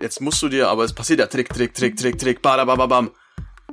jetzt musst du dir, aber es passiert ja Trick, Trick, Trick, Trick, Trick, bam.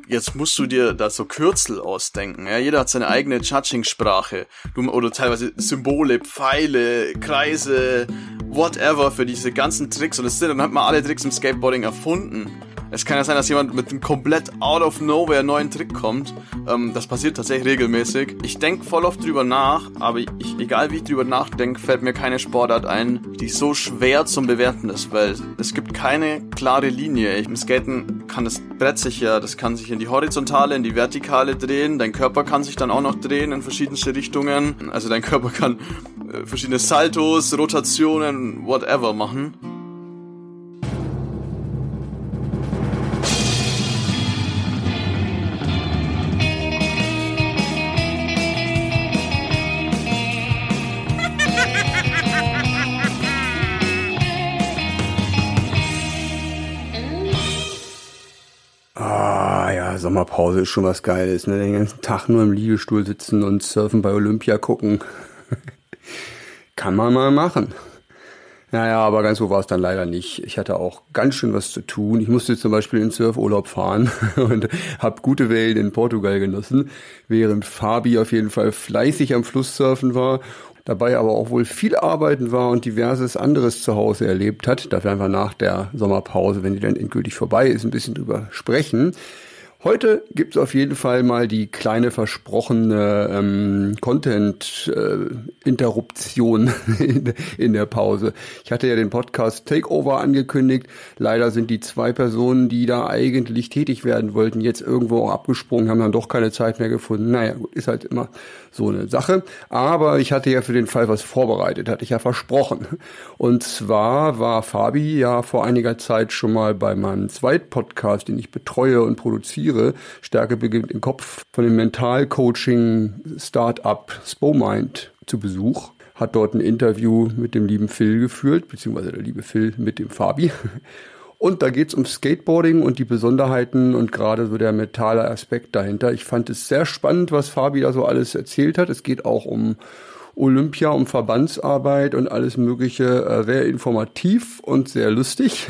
Jetzt musst du dir da so Kürzel ausdenken. Ja, jeder hat seine eigene Judging-Sprache. Oder teilweise Symbole, Pfeile, Kreise, whatever für diese ganzen Tricks. Und das sind, dann hat man alle Tricks im Skateboarding erfunden. Es kann ja sein, dass jemand mit einem komplett out of nowhere neuen Trick kommt. Ähm, das passiert tatsächlich regelmäßig. Ich denke voll oft drüber nach, aber ich, egal wie ich drüber nachdenke, fällt mir keine Sportart ein, die so schwer zum Bewerten ist, weil es gibt keine klare Linie. Ich, Im Skaten kann das Brett sich ja, das kann sich in die Horizontale, in die Vertikale drehen. Dein Körper kann sich dann auch noch drehen in verschiedenste Richtungen. Also dein Körper kann äh, verschiedene Saltos, Rotationen, whatever machen. Sommerpause ist schon was Geiles, ne? Den ganzen Tag nur im Liegestuhl sitzen und surfen bei Olympia gucken. Kann man mal machen. Naja, aber ganz so war es dann leider nicht. Ich hatte auch ganz schön was zu tun. Ich musste zum Beispiel in Surfurlaub fahren und habe gute Wellen in Portugal genossen, während Fabi auf jeden Fall fleißig am Fluss surfen war, dabei aber auch wohl viel arbeiten war und diverses anderes zu Hause erlebt hat. Da werden wir nach der Sommerpause, wenn die dann endgültig vorbei ist, ein bisschen drüber sprechen. Heute gibt es auf jeden Fall mal die kleine versprochene ähm, Content-Interruption äh, in, in, der Pause. Ich hatte ja den Podcast Takeover angekündigt. Leider sind die zwei Personen, die da eigentlich tätig werden wollten, jetzt irgendwo auch abgesprungen, haben dann doch keine Zeit mehr gefunden. Naja, gut, ist halt immer so eine Sache. Aber ich hatte ja für den Fall was vorbereitet, hatte ich ja versprochen. Und zwar war Fabi ja vor einiger Zeit schon mal bei meinem Zweitpodcast, den ich betreue und produziere, studiere. Stärke beginnt im Kopf von dem Mental-Coaching-Startup SpoMind zu Besuch hat dort ein Interview mit dem lieben Phil geführt, beziehungsweise der liebe Phil mit dem Fabi. Und da geht es um Skateboarding und die Besonderheiten und gerade so der metaler Aspekt dahinter. Ich fand es sehr spannend, was Fabi da so alles erzählt hat. Es geht auch um Olympia, um Verbandsarbeit und alles Mögliche. Äh, sehr informativ und sehr lustig.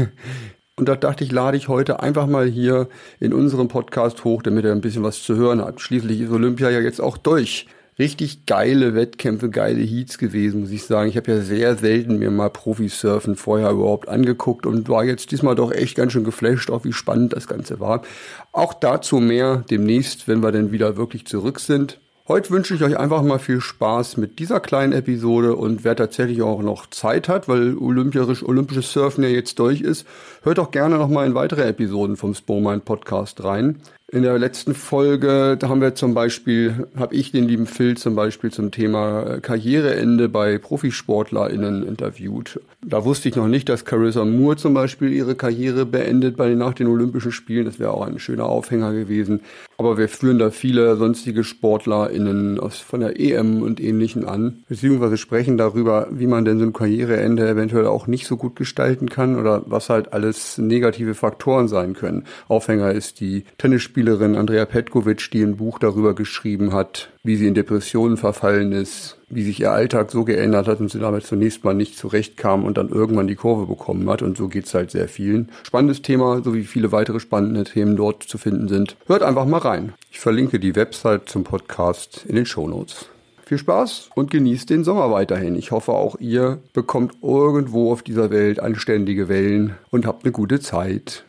Und da dachte ich, lade ich heute einfach mal hier in unserem Podcast hoch, damit er ein bisschen was zu hören hat. Schließlich ist Olympia ja jetzt auch durch. Richtig geile Wettkämpfe, geile Heats gewesen, muss ich sagen. Ich habe ja sehr selten mir mal Profisurfen vorher überhaupt angeguckt und war jetzt diesmal doch echt ganz schön geflasht, auch wie spannend das Ganze war. Auch dazu mehr demnächst, wenn wir dann wieder wirklich zurück sind. Heute wünsche ich euch einfach mal viel Spaß mit dieser kleinen Episode und wer tatsächlich auch noch Zeit hat, weil olympisch, olympisches Surfen ja jetzt durch ist, hört doch gerne nochmal in weitere Episoden vom Spomind Podcast rein. In der letzten Folge haben wir zum Beispiel, habe ich den lieben Phil zum Beispiel zum Thema Karriereende bei ProfisportlerInnen interviewt. Da wusste ich noch nicht, dass Carissa Moore zum Beispiel ihre Karriere beendet bei, nach den Olympischen Spielen. Das wäre auch ein schöner Aufhänger gewesen. Aber wir führen da viele sonstige SportlerInnen aus, von der EM und Ähnlichen an, beziehungsweise sprechen darüber, wie man denn so ein Karriereende eventuell auch nicht so gut gestalten kann oder was halt alles negative Faktoren sein können. Aufhänger ist die Tennisspielerin Andrea Petkovic, die ein Buch darüber geschrieben hat, wie sie in Depressionen verfallen ist, wie sich ihr Alltag so geändert hat und sie damit zunächst mal nicht zurechtkam und dann irgendwann die Kurve bekommen hat. Und so geht es halt sehr vielen. Spannendes Thema, sowie viele weitere spannende Themen dort zu finden sind. Hört einfach mal rein. Ich verlinke die Website zum Podcast in den Show Notes. Viel Spaß und genießt den Sommer weiterhin. Ich hoffe, auch ihr bekommt irgendwo auf dieser Welt anständige Wellen und habt eine gute Zeit.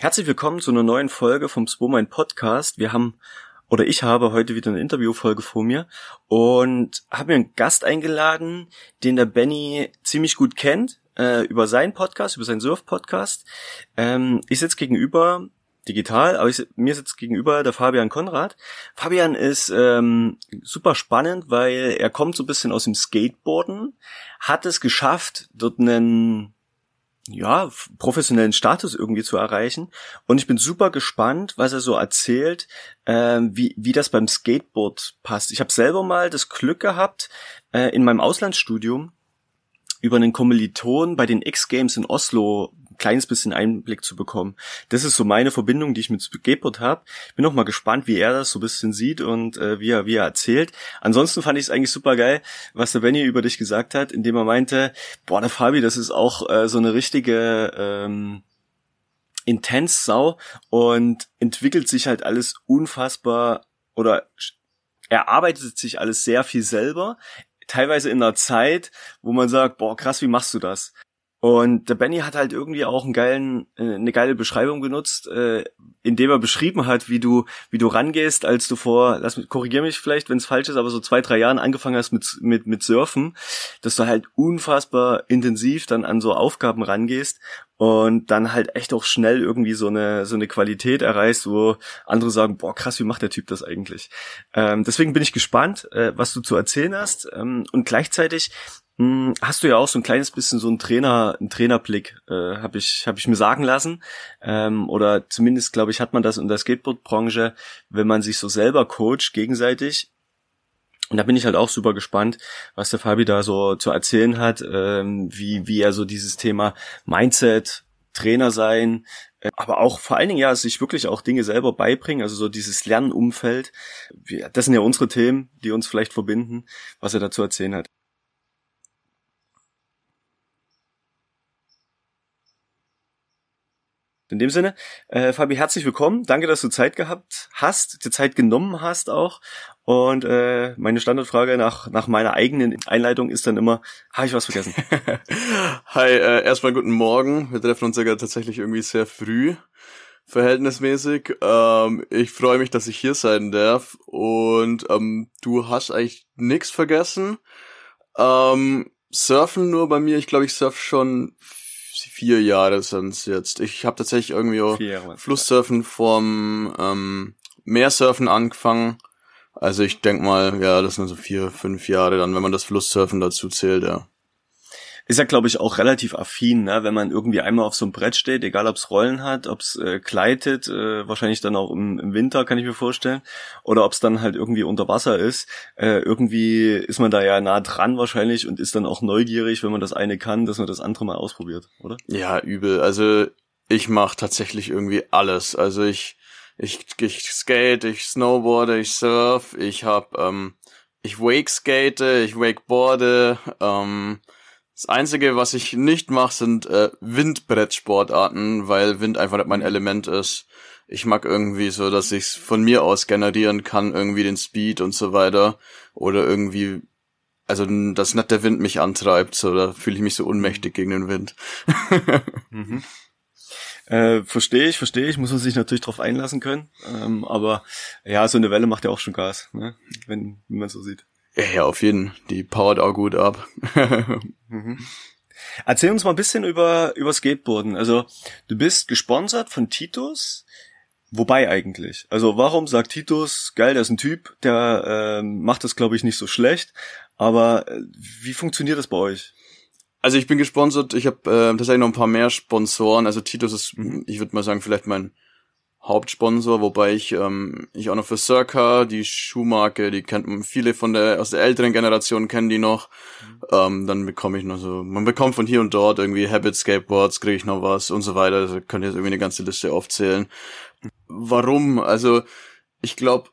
Herzlich willkommen zu einer neuen Folge vom Spomain Podcast. Wir haben oder ich habe heute wieder eine Interviewfolge vor mir und habe mir einen Gast eingeladen, den der Benny ziemlich gut kennt äh, über seinen Podcast, über seinen Surf-Podcast. Ähm, ich sitze gegenüber digital, aber ich, mir sitzt gegenüber der Fabian Konrad. Fabian ist ähm, super spannend, weil er kommt so ein bisschen aus dem Skateboarden, hat es geschafft, dort einen ja, professionellen Status irgendwie zu erreichen. Und ich bin super gespannt, was er so erzählt, äh, wie, wie das beim Skateboard passt. Ich habe selber mal das Glück gehabt, äh, in meinem Auslandsstudium über einen Kommiliton bei den X-Games in Oslo kleines bisschen Einblick zu bekommen. Das ist so meine Verbindung, die ich mit Skateboard habe. Bin auch mal gespannt, wie er das so bisschen sieht und äh, wie, er, wie er erzählt. Ansonsten fand ich es eigentlich super geil, was der Benny über dich gesagt hat, indem er meinte, boah, der Fabi, das ist auch äh, so eine richtige ähm, intens Sau und entwickelt sich halt alles unfassbar oder erarbeitet sich alles sehr viel selber teilweise in einer Zeit, wo man sagt, boah, krass, wie machst du das? Und der Benny hat halt irgendwie auch einen geilen, äh, eine geile Beschreibung genutzt, äh, indem er beschrieben hat, wie du, wie du rangehst, als du vor, lass mich, korrigier mich vielleicht, wenn es falsch ist, aber so zwei, drei Jahren angefangen hast mit, mit, mit Surfen, dass du halt unfassbar intensiv dann an so Aufgaben rangehst und dann halt echt auch schnell irgendwie so eine, so eine Qualität erreichst, wo andere sagen, boah, krass, wie macht der Typ das eigentlich? Ähm, deswegen bin ich gespannt, äh, was du zu erzählen hast. Ähm, und gleichzeitig hm, hast du ja auch so ein kleines bisschen so einen Trainer, einen Trainerblick, äh, habe ich hab ich mir sagen lassen, ähm, oder zumindest glaube ich hat man das in der Skateboardbranche, wenn man sich so selber coacht gegenseitig. Und da bin ich halt auch super gespannt, was der Fabi da so zu erzählen hat, ähm, wie wie er so dieses Thema Mindset, Trainer sein, äh, aber auch vor allen Dingen ja sich wirklich auch Dinge selber beibringen, also so dieses Lernumfeld. Das sind ja unsere Themen, die uns vielleicht verbinden, was er dazu erzählen hat. In dem Sinne, äh, Fabi, herzlich willkommen. Danke, dass du Zeit gehabt hast, dir Zeit genommen hast auch. Und äh, meine Standardfrage nach, nach meiner eigenen Einleitung ist dann immer, habe ich was vergessen? Hi, äh, erstmal guten Morgen. Wir treffen uns ja tatsächlich irgendwie sehr früh, verhältnismäßig. Ähm, ich freue mich, dass ich hier sein darf. Und ähm, du hast eigentlich nichts vergessen. Ähm, surfen nur bei mir. Ich glaube, ich surf schon vier Jahre sind's jetzt. Ich habe tatsächlich irgendwie auch Flusssurfen vom ähm, Meersurfen angefangen. Also ich denk mal, ja, das sind so vier, fünf Jahre dann, wenn man das Flusssurfen dazu zählt, ja. Ist ja, glaube ich, auch relativ affin, ne? wenn man irgendwie einmal auf so einem Brett steht, egal ob's Rollen hat, ob's äh, gleitet, äh, wahrscheinlich dann auch im, im, Winter, kann ich mir vorstellen, oder ob's dann halt irgendwie unter Wasser ist. Äh, irgendwie ist man da ja nah dran wahrscheinlich und ist dann auch neugierig, wenn man das eine kann, dass man das andere mal ausprobiert, oder? Ja, übel. Also ich mache tatsächlich irgendwie alles. Also ich, ich, ich skate, ich snowboarde, ich surf, ich hab, ähm, ich wake skate, ich wakeboarde, ähm, das Einzige, was ich nicht mache, sind äh, Windbrettsportarten, weil Wind einfach nicht mein Element ist. Ich mag irgendwie so, dass ich von mir aus generieren kann, irgendwie den Speed und so weiter. Oder irgendwie, also dass nicht der Wind mich antreibt, so da fühle ich mich so unmächtig gegen den Wind. mhm. Äh, verstehe ich, verstehe ich, muss man sich natürlich drauf einlassen können. Ähm, aber ja, so eine Welle macht ja auch schon Gas, ne? wenn, wenn man so sieht. Ja, auf jeden. Die powert auch gut ab. mhm. Erzähl uns mal ein bisschen über, über Skateboarden. Also, du bist gesponsert von Titus. Wobei eigentlich? Also warum sagt Titus, geil, der ist ein Typ, der äh, macht das, glaube ich, nicht so schlecht. Aber äh, wie funktioniert das bei euch? Also ich bin gesponsert, ich habe äh, tatsächlich noch ein paar mehr Sponsoren. Also Titus ist, mhm. ich würde mal sagen, vielleicht mein Hauptsponsor, wobei ich, ähm, ich auch noch für Circa, die Schuhmarke, die kennt viele von der, aus der älteren Generation kennen die noch. Mhm. Ähm, dann bekomme ich noch so, man bekommt von hier und dort irgendwie Habit Skateboards, kriege ich noch was und so weiter. Also könnt ihr jetzt irgendwie eine ganze Liste aufzählen. Warum? Also, ich glaube,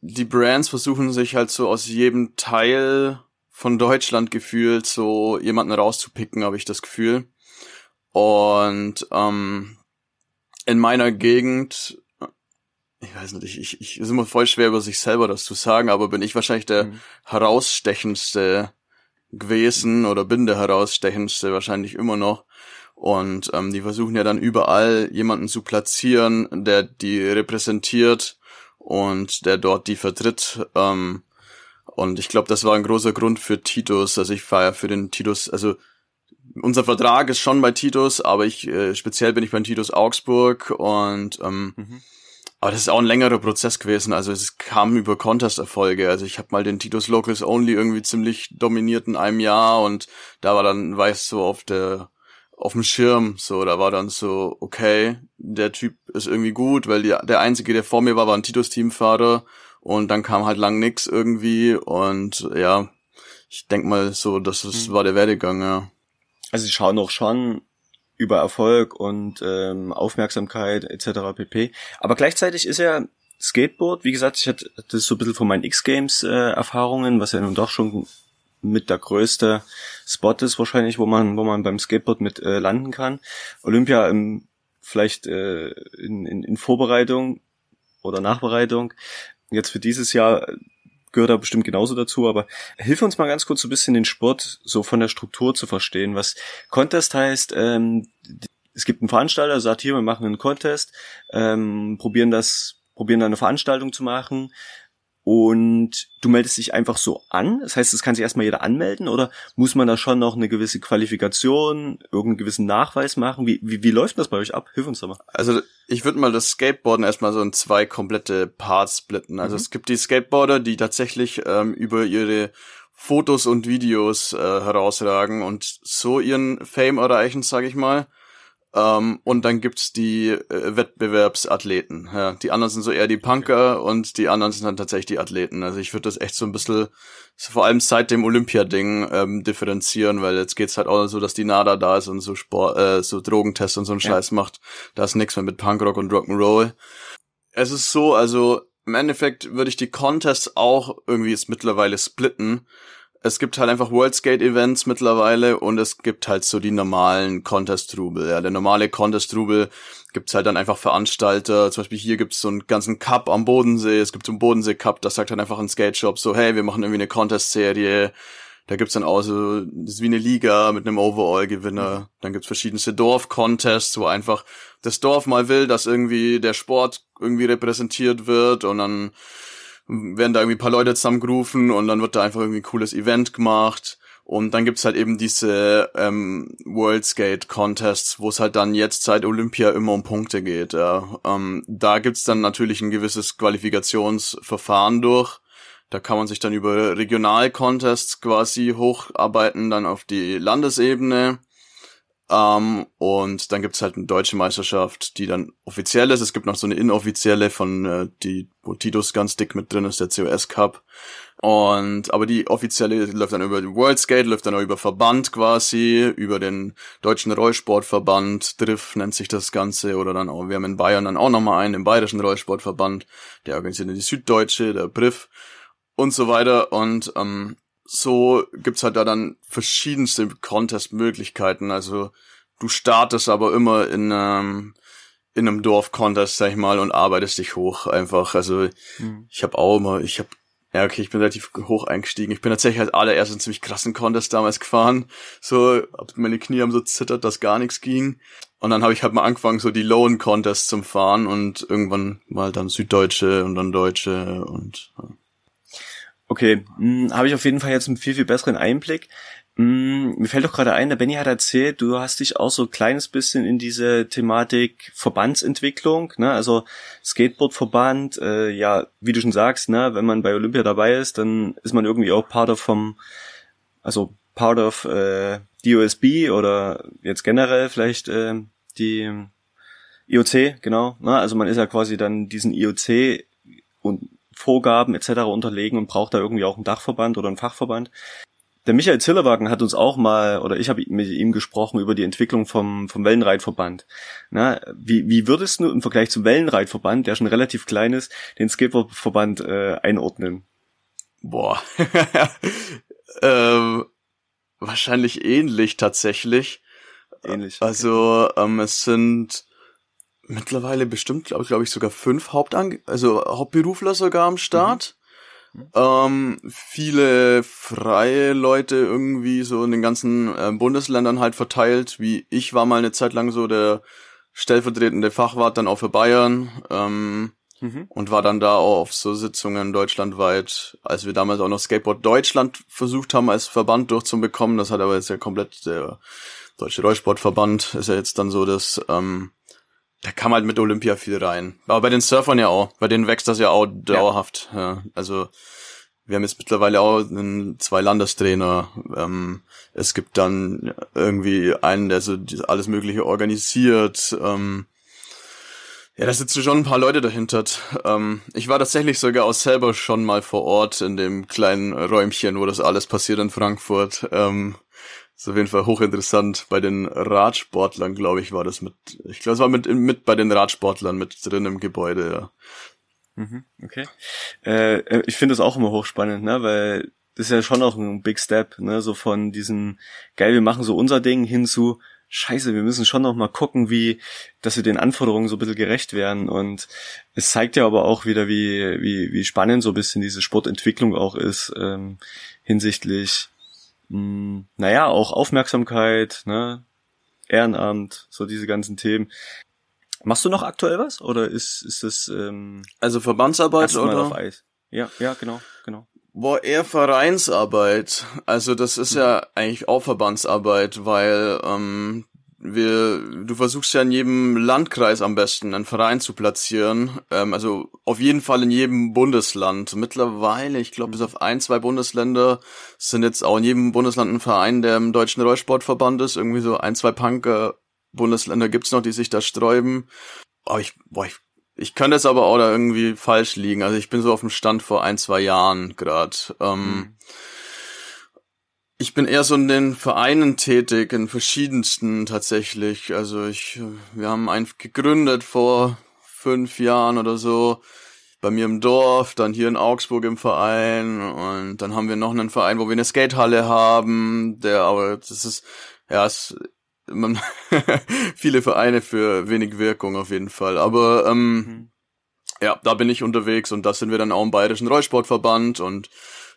die Brands versuchen sich halt so aus jedem Teil von Deutschland gefühlt so jemanden rauszupicken, habe ich das Gefühl. Und ähm, in meiner Gegend, äh, ich weiß nicht, ich, ich, ist immer voll schwer über sich selber das zu sagen, aber bin ich wahrscheinlich der mhm. herausstechendste gewesen oder bin der herausstechendste wahrscheinlich immer noch. Und ähm, die versuchen ja dann überall jemanden zu platzieren, der die repräsentiert und der dort die vertritt. Ähm, und ich glaube, das war ein großer Grund für Titus. Also ich war ja für den Titus, also unser Vertrag ist schon bei Titus, aber ich äh, speziell bin ich bei Titus Augsburg und ähm, mhm. aber das ist auch ein längerer Prozess gewesen. Also es kam über Contest-Erfolge. Also ich habe mal den Titus Locals Only irgendwie ziemlich dominiert in einem Jahr und da war dann, weiß so auf der auf dem Schirm, so, da war dann so, okay, der Typ ist irgendwie gut, weil die, der einzige, der vor mir war, war ein Titus-Teamfahrer und dann kam halt lang nix irgendwie und ja, ich denk mal so, das ist, mhm. war der Werdegang, ja. Also sie schauen auch schon über Erfolg und ähm, Aufmerksamkeit etc. pp. Aber gleichzeitig ist ja Skateboard, wie gesagt, ich hatte das so ein bisschen von meinen X-Games-Erfahrungen, äh, was ja nun doch schon mit der größte Spot ist wahrscheinlich, wo man, wo man beim Skateboard mit äh, landen kann. Olympia im, ähm, vielleicht äh, in, in, in Vorbereitung oder Nachbereitung. Jetzt für dieses Jahr gehört da bestimmt genauso dazu, aber hilf uns mal ganz kurz so ein bisschen den Sport so von der Struktur zu verstehen. Was Contest heißt, ähm, es gibt einen Veranstalter, sagt hier, wir machen einen Contest, ähm, probieren das, probieren da eine Veranstaltung zu machen, und du meldest dich einfach so an. Das heißt, es kann sich erstmal jeder anmelden oder muss man da schon noch eine gewisse Qualifikation, irgendeinen gewissen Nachweis machen? Wie, wie, wie läuft das bei euch ab? Hilf uns doch mal. Also ich würde mal das Skateboarden erstmal so in zwei komplette Parts splitten. Also mhm. es gibt die Skateboarder, die tatsächlich ähm, über ihre Fotos und Videos äh, herausragen und so ihren Fame erreichen, sage ich mal. Um, ähm, und dann gibt's die äh, Wettbewerbsathleten. Ja, die anderen sind so eher die Punker okay. und die anderen sind dann tatsächlich die Athleten. Also ich würde das echt so ein bisschen, so vor allem seit dem Olympia-Ding, ähm, differenzieren, weil jetzt geht's halt auch so, dass die NADA da ist und so Sport, äh, so Drogentests und so einen ja. Scheiß macht. Da ist nichts mehr mit Punkrock und Rock'n'Roll. Es ist so, also im Endeffekt würde ich die Contests auch irgendwie jetzt mittlerweile splitten es gibt halt einfach Worldsgate-Events mittlerweile und es gibt halt so die normalen Contest-Trubel. Ja, der normale Contest-Trubel gibt's halt dann einfach Veranstalter. Zum Beispiel hier gibt's so einen ganzen Cup am Bodensee. Es gibt so einen Bodensee-Cup, das sagt dann einfach ein Skate-Shop so, hey, wir machen irgendwie eine Contest-Serie. Da gibt's dann auch so, das ist wie eine Liga mit einem Overall-Gewinner. Dann gibt's verschiedenste Dorf-Contests, wo einfach das Dorf mal will, dass irgendwie der Sport irgendwie repräsentiert wird und dann werden da irgendwie paar Leute zusammengerufen und dann wird da einfach irgendwie ein cooles Event gemacht. Und dann gibt's halt eben diese ähm, World Skate Contests, wo es halt dann jetzt seit Olympia immer um Punkte geht. Ja. Ähm, da gibt's dann natürlich ein gewisses Qualifikationsverfahren durch. Da kann man sich dann über regional quasi hocharbeiten, dann auf die Landesebene. Um, ähm, und dann gibt's halt eine deutsche Meisterschaft, die dann offiziell ist. Es gibt noch so eine inoffizielle von äh, die, wo Titus ganz dick mit drin ist, der COS Cup. Und aber die offizielle läuft dann über die World Skate, läuft dann auch über Verband quasi, über den deutschen Rollsportverband, Driff nennt sich das Ganze, oder dann auch, wir haben in Bayern dann auch nochmal einen, den Bayerischen Rollsportverband, der organisiert die Süddeutsche, der Briff und so weiter. Und ähm, so gibt's halt da dann verschiedenste Contest-Möglichkeiten. Also du startest aber immer in ähm, in einem Dorf-Contest, sag ich mal, und arbeitest dich hoch einfach. Also mhm. ich habe auch immer, ich habe ja, okay, ich bin relativ hoch eingestiegen. Ich bin tatsächlich als allererstes einen ziemlich krassen Contest damals gefahren. So, meine Knie haben so zittert, dass gar nichts ging. Und dann habe ich halt mal angefangen, so die Lone Contests zum Fahren und irgendwann mal dann Süddeutsche und dann Deutsche und ja. Okay, hm, habe ich auf jeden Fall jetzt einen viel, viel besseren Einblick. Mh, hm, mir fällt doch gerade ein, der Benny hat erzählt, du hast dich auch so ein kleines bisschen in diese Thematik Verbandsentwicklung, ne, also Skateboardverband, äh, ja, wie du schon sagst, ne, wenn man bei Olympia dabei ist, dann ist man irgendwie auch part of vom, also part of äh, DOSB oder jetzt generell vielleicht äh, die IOC, genau, ne, also man ist ja quasi dann diesen IOC und Vorgaben etc. unterlegen und braucht da irgendwie auch einen Dachverband oder einen Fachverband. Der Michael Zillewagen hat uns auch mal, oder ich habe mit ihm gesprochen über die Entwicklung vom, vom Wellenreitverband. Na, wie, wie würdest du im Vergleich zum Wellenreitverband, der schon relativ klein ist, den Skateboardverband äh, einordnen? Boah. ähm, wahrscheinlich ähnlich tatsächlich. Ähnlich. Also, okay. Also ähm, es sind mittlerweile bestimmt, glaube ich, glaube ich, sogar fünf Hauptange also Hauptberufler sogar am Start. Mhm. Ähm, viele freie Leute irgendwie so in den ganzen äh, Bundesländern halt verteilt, wie ich war mal eine Zeit lang so der stellvertretende Fachwart dann auch für Bayern ähm, mhm. und war dann da auch auf so Sitzungen deutschlandweit, als wir damals auch noch Skateboard Deutschland versucht haben, als Verband durchzubekommen. Das hat aber jetzt ja komplett der Deutsche Rollsportverband ist ja jetzt dann so das ähm, da kam halt mit Olympia viel rein. Aber bei den Surfern ja auch. Bei denen wächst das ja auch dauerhaft. Ja. ja. Also wir haben jetzt mittlerweile auch einen, zwei Landestrainer. Ähm, es gibt dann irgendwie einen, der so alles Mögliche organisiert. Ähm, ja, da sitzen schon ein paar Leute dahinter. Ähm, ich war tatsächlich sogar auch selber schon mal vor Ort in dem kleinen Räumchen, wo das alles passiert in Frankfurt. Ähm, ist auf jeden Fall hochinteressant. Bei den Radsportlern, glaube ich, war das mit. Ich glaube, es war mit, mit bei den Radsportlern mit drin im Gebäude, ja. Mhm, okay. Äh, äh, ich finde das auch immer hochspannend, ne? Weil das ist ja schon auch ein Big Step, ne? So von diesem, geil, wir machen so unser Ding hin zu, scheiße, wir müssen schon noch mal gucken, wie, dass wir den Anforderungen so ein bisschen gerecht werden. Und es zeigt ja aber auch wieder, wie, wie, wie spannend so ein bisschen diese Sportentwicklung auch ist, ähm, hinsichtlich mh, hm, naja, auch Aufmerksamkeit, ne? Ehrenamt, so diese ganzen Themen. Machst du noch aktuell was oder ist ist das ähm, also Verbandsarbeit oder auf Eis? Ja, ja, genau, genau. War eher Vereinsarbeit. Also das ist mhm. ja eigentlich auch Verbandsarbeit, weil ähm, wir, du versuchst ja in jedem Landkreis am besten einen Verein zu platzieren. Ähm, also auf jeden Fall in jedem Bundesland. Mittlerweile, ich glaube, bis mhm. auf ein, zwei Bundesländer sind jetzt auch in jedem Bundesland ein Verein, der im Deutschen Rollsportverband ist. Irgendwie so ein, zwei Punk-Bundesländer gibt's noch, die sich da sträuben. Aber ich, boah, ich, ich könnte jetzt aber auch da irgendwie falsch liegen. Also ich bin so auf dem Stand vor ein, zwei Jahren gerade. Ähm, mhm. Ich bin eher so in den Vereinen tätig, in verschiedensten tatsächlich. Also ich, wir haben einen gegründet vor fünf Jahren oder so. Bei mir im Dorf, dann hier in Augsburg im Verein und dann haben wir noch einen Verein, wo wir eine Skatehalle haben. Der, aber das ist, ja, es, man, viele Vereine für wenig Wirkung auf jeden Fall. Aber ähm, mhm. ja, da bin ich unterwegs und da sind wir dann auch im Bayerischen Rollsportverband und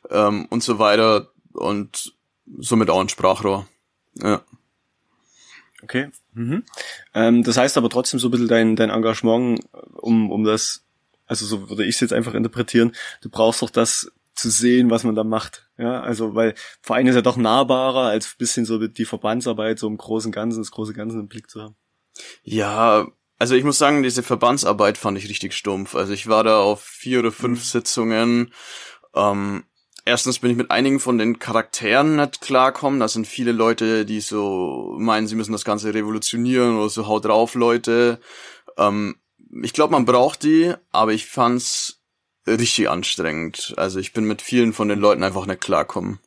ähm, und so weiter und somit auch ein Sprachrohr. Ja. Okay. Mhm. Ähm, das heißt aber trotzdem so ein bisschen dein, dein Engagement, äh, um, um das, also so würde ich es jetzt einfach interpretieren, du brauchst doch das zu sehen, was man da macht. Ja, also weil Verein ist ja doch nahbarer, als bisschen so die Verbandsarbeit, so im großen Ganzen, das große Ganze im Blick zu haben. Ja, also ich muss sagen, diese Verbandsarbeit fand ich richtig stumpf. Also ich war da auf vier oder fünf mhm. Sitzungen ähm, erstens bin ich mit einigen von den Charakteren nicht klarkommen. Das sind viele Leute, die so meinen, sie müssen das Ganze revolutionieren oder so haut drauf, Leute. Ähm, ich glaube, man braucht die, aber ich fand's richtig anstrengend. Also ich bin mit vielen von den Leuten einfach nicht klarkommen.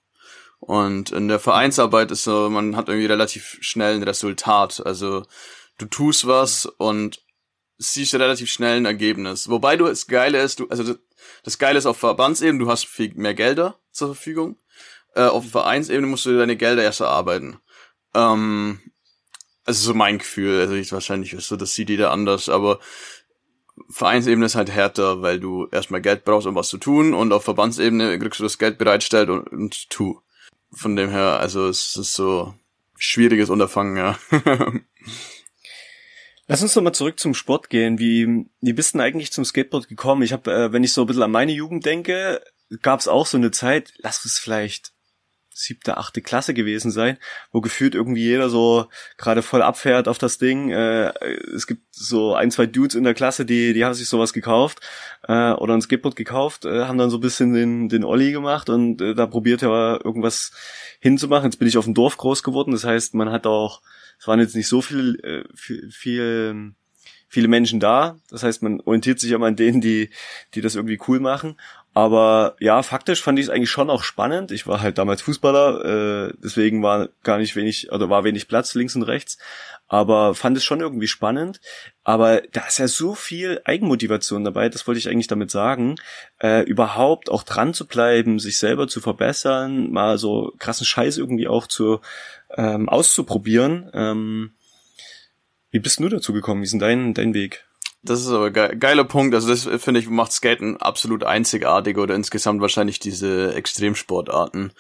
Und in der Vereinsarbeit ist so, man hat irgendwie relativ schnell ein Resultat. Also du tust was und siehst relativ schnell ein Ergebnis. Wobei du es geile ist, du, also das Geile ist, auf Verbandsebene, du hast viel mehr Gelder zur Verfügung. Äh, auf Vereinsebene musst du deine Gelder erst erarbeiten. Ähm, also so mein Gefühl. Also ich, wahrscheinlich so, das sieht jeder anders, aber Vereinsebene ist halt härter, weil du erstmal Geld brauchst, um was zu tun und auf Verbandsebene kriegst du das Geld bereitstellt und, und tu. Von dem her, also es ist so schwieriges Unterfangen, ja. Lass uns doch mal zurück zum Sport gehen. Wie, wie bist denn eigentlich zum Skateboard gekommen? Ich habe, äh, wenn ich so ein bisschen an meine Jugend denke, gab es auch so eine Zeit, lass es vielleicht siebte, achte Klasse gewesen sein, wo gefühlt irgendwie jeder so gerade voll abfährt auf das Ding. Äh, es gibt so ein, zwei Dudes in der Klasse, die, die haben sich sowas gekauft äh, oder ein Skateboard gekauft, äh, haben dann so ein bisschen den, den Olli gemacht und äh, da probiert er irgendwas hinzumachen. Jetzt bin ich auf dem Dorf groß geworden, das heißt, man hat auch es waren jetzt nicht so viele, äh, viel, viel ähm, viele Menschen da. Das heißt, man orientiert sich immer an denen, die, die das irgendwie cool machen. Aber ja, faktisch fand ich es eigentlich schon auch spannend. Ich war halt damals Fußballer, äh, deswegen war gar nicht wenig, oder war wenig Platz links und rechts. Aber fand es schon irgendwie spannend. Aber da ist ja so viel Eigenmotivation dabei, das wollte ich eigentlich damit sagen. Äh, überhaupt auch dran zu bleiben, sich selber zu verbessern, mal so krassen Scheiß irgendwie auch zu ähm, auszuprobieren. Ähm, wie bist du dazu gekommen? Wie ist denn dein, dein Weg? Das ist aber ge geiler Punkt. Also das finde ich macht Skaten absolut einzigartig oder insgesamt wahrscheinlich diese Extremsportarten.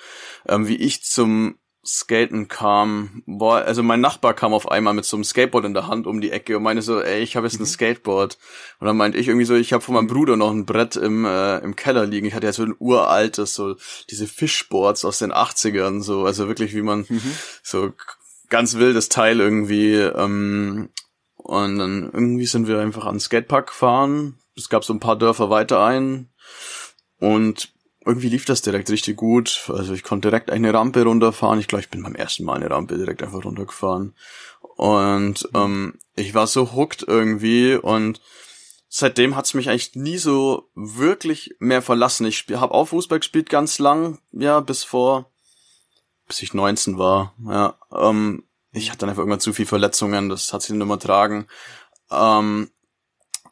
Ähm, wie ich zum Skaten kam, boah, also mein Nachbar kam auf einmal mit so einem Skateboard in der Hand um die Ecke und meinte so, ey, ich habe jetzt ein mhm. Skateboard. Und dann meinte ich irgendwie so, ich habe von meinem mhm. Bruder noch ein Brett im, äh, im Keller liegen. Ich hatte ja so ein uraltes, so diese Fischboards aus den 80ern, so, also wirklich wie man mhm. so ganz wildes Teil irgendwie. Ähm, und dann irgendwie sind wir einfach an Skatepark gefahren. Es gab so ein paar Dörfer weiter ein. Und irgendwie lief das direkt richtig gut. Also ich konnte direkt eine Rampe runterfahren. Ich glaube, ich bin beim ersten Mal eine Rampe direkt einfach runtergefahren. Und ähm, ich war so hooked irgendwie und seitdem hat's mich eigentlich nie so wirklich mehr verlassen. Ich hab auch Fußball gespielt ganz lang, ja, bis vor bis ich 19 war. Ja, ähm, ich hatte dann einfach irgendwann zu viel Verletzungen, das hat sich nicht mehr tragen. Ähm,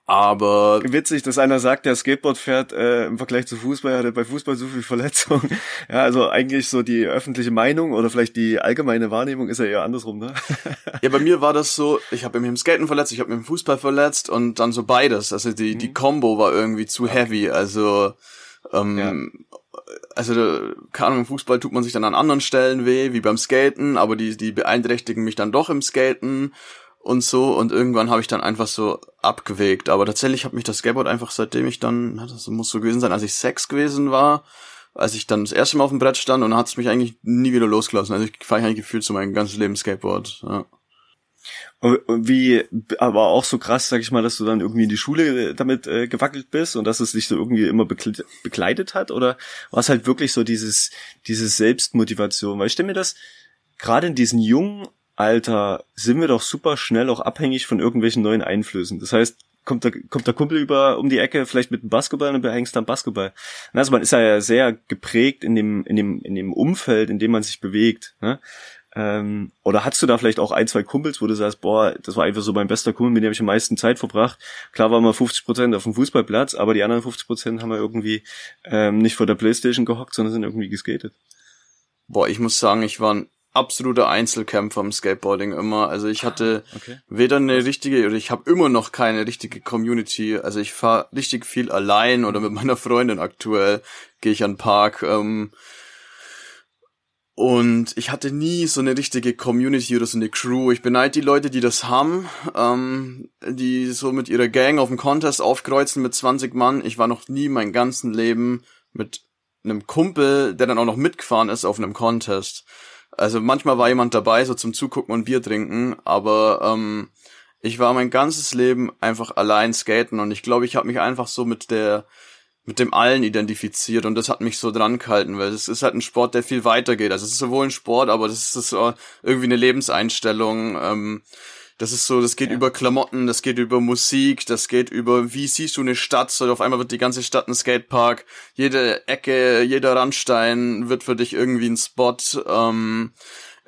aber witzig, dass einer sagt, der Skateboard fährt äh, im Vergleich zu Fußball hatte bei Fußball so viel Verletzung. Ja, also eigentlich so die öffentliche Meinung oder vielleicht die allgemeine Wahrnehmung ist ja eher andersrum, ne? ja, bei mir war das so, ich habe mich im Skaten verletzt, ich habe mich im Fußball verletzt und dann so beides. Also die mhm. die Combo war irgendwie zu heavy, also ähm, ja also, äh, keine Ahnung, im Fußball tut man sich dann an anderen Stellen weh, wie beim Skaten, aber die, die beeinträchtigen mich dann doch im Skaten und so und irgendwann habe ich dann einfach so abgewegt. Aber tatsächlich hat mich das Skateboard einfach, seitdem ich dann, das muss so gewesen sein, als ich sechs gewesen war, als ich dann das erste Mal auf dem Brett stand und hat es mich eigentlich nie wieder losgelassen. Also ich fahre eigentlich gefühlt zu meinem ganzen Leben Skateboard. Ja wie, aber auch so krass, sag ich mal, dass du dann irgendwie in die Schule äh, damit äh, gewackelt bist und dass es dich so irgendwie immer begleitet hat? Oder war es halt wirklich so dieses, dieses Selbstmotivation? Weil ich stelle mir das, gerade in diesem jungen Alter sind wir doch super schnell auch abhängig von irgendwelchen neuen Einflüssen. Das heißt, kommt der, kommt der Kumpel über um die Ecke, vielleicht mit dem Basketball und du behängst dann Basketball. Also man ist ja sehr geprägt in dem, in dem, in dem Umfeld, in dem man sich bewegt. Ne? Ähm, oder hattest du da vielleicht auch ein, zwei Kumpels, wo du sagst, boah, das war einfach so mein bester Kumpel, mit dem ich am meisten Zeit verbracht. Klar waren wir 50 Prozent auf dem Fußballplatz, aber die anderen 50 Prozent haben wir irgendwie ähm, nicht vor der Playstation gehockt, sondern sind irgendwie geskatet. Boah, ich muss sagen, ich war ein absoluter Einzelkämpfer im Skateboarding immer. Also ich hatte ah, okay. weder eine richtige oder ich habe immer noch keine richtige Community. Also ich fahre richtig viel allein oder mit meiner Freundin aktuell gehe ich an den Park. Ähm, und ich hatte nie so eine richtige Community oder so eine Crew. Ich beneide halt die Leute, die das haben, ähm, die so mit ihrer Gang auf dem Contest aufkreuzen mit 20 Mann. Ich war noch nie mein ganzen Leben mit einem Kumpel, der dann auch noch mitgefahren ist auf einem Contest. Also manchmal war jemand dabei, so zum Zugucken und Bier trinken, aber ähm, ich war mein ganzes Leben einfach allein skaten und ich glaube, ich habe mich einfach so mit der mit dem allen identifiziert und das hat mich so dran gehalten, weil es ist halt ein Sport, der viel weiter geht. Also es ist sowohl ein Sport, aber das ist so irgendwie eine Lebenseinstellung. Ähm, das ist so, das geht ja. über Klamotten, das geht über Musik, das geht über, wie siehst du eine Stadt? So, auf einmal wird die ganze Stadt ein Skatepark. Jede Ecke, jeder Randstein wird für dich irgendwie ein Spot. Ähm,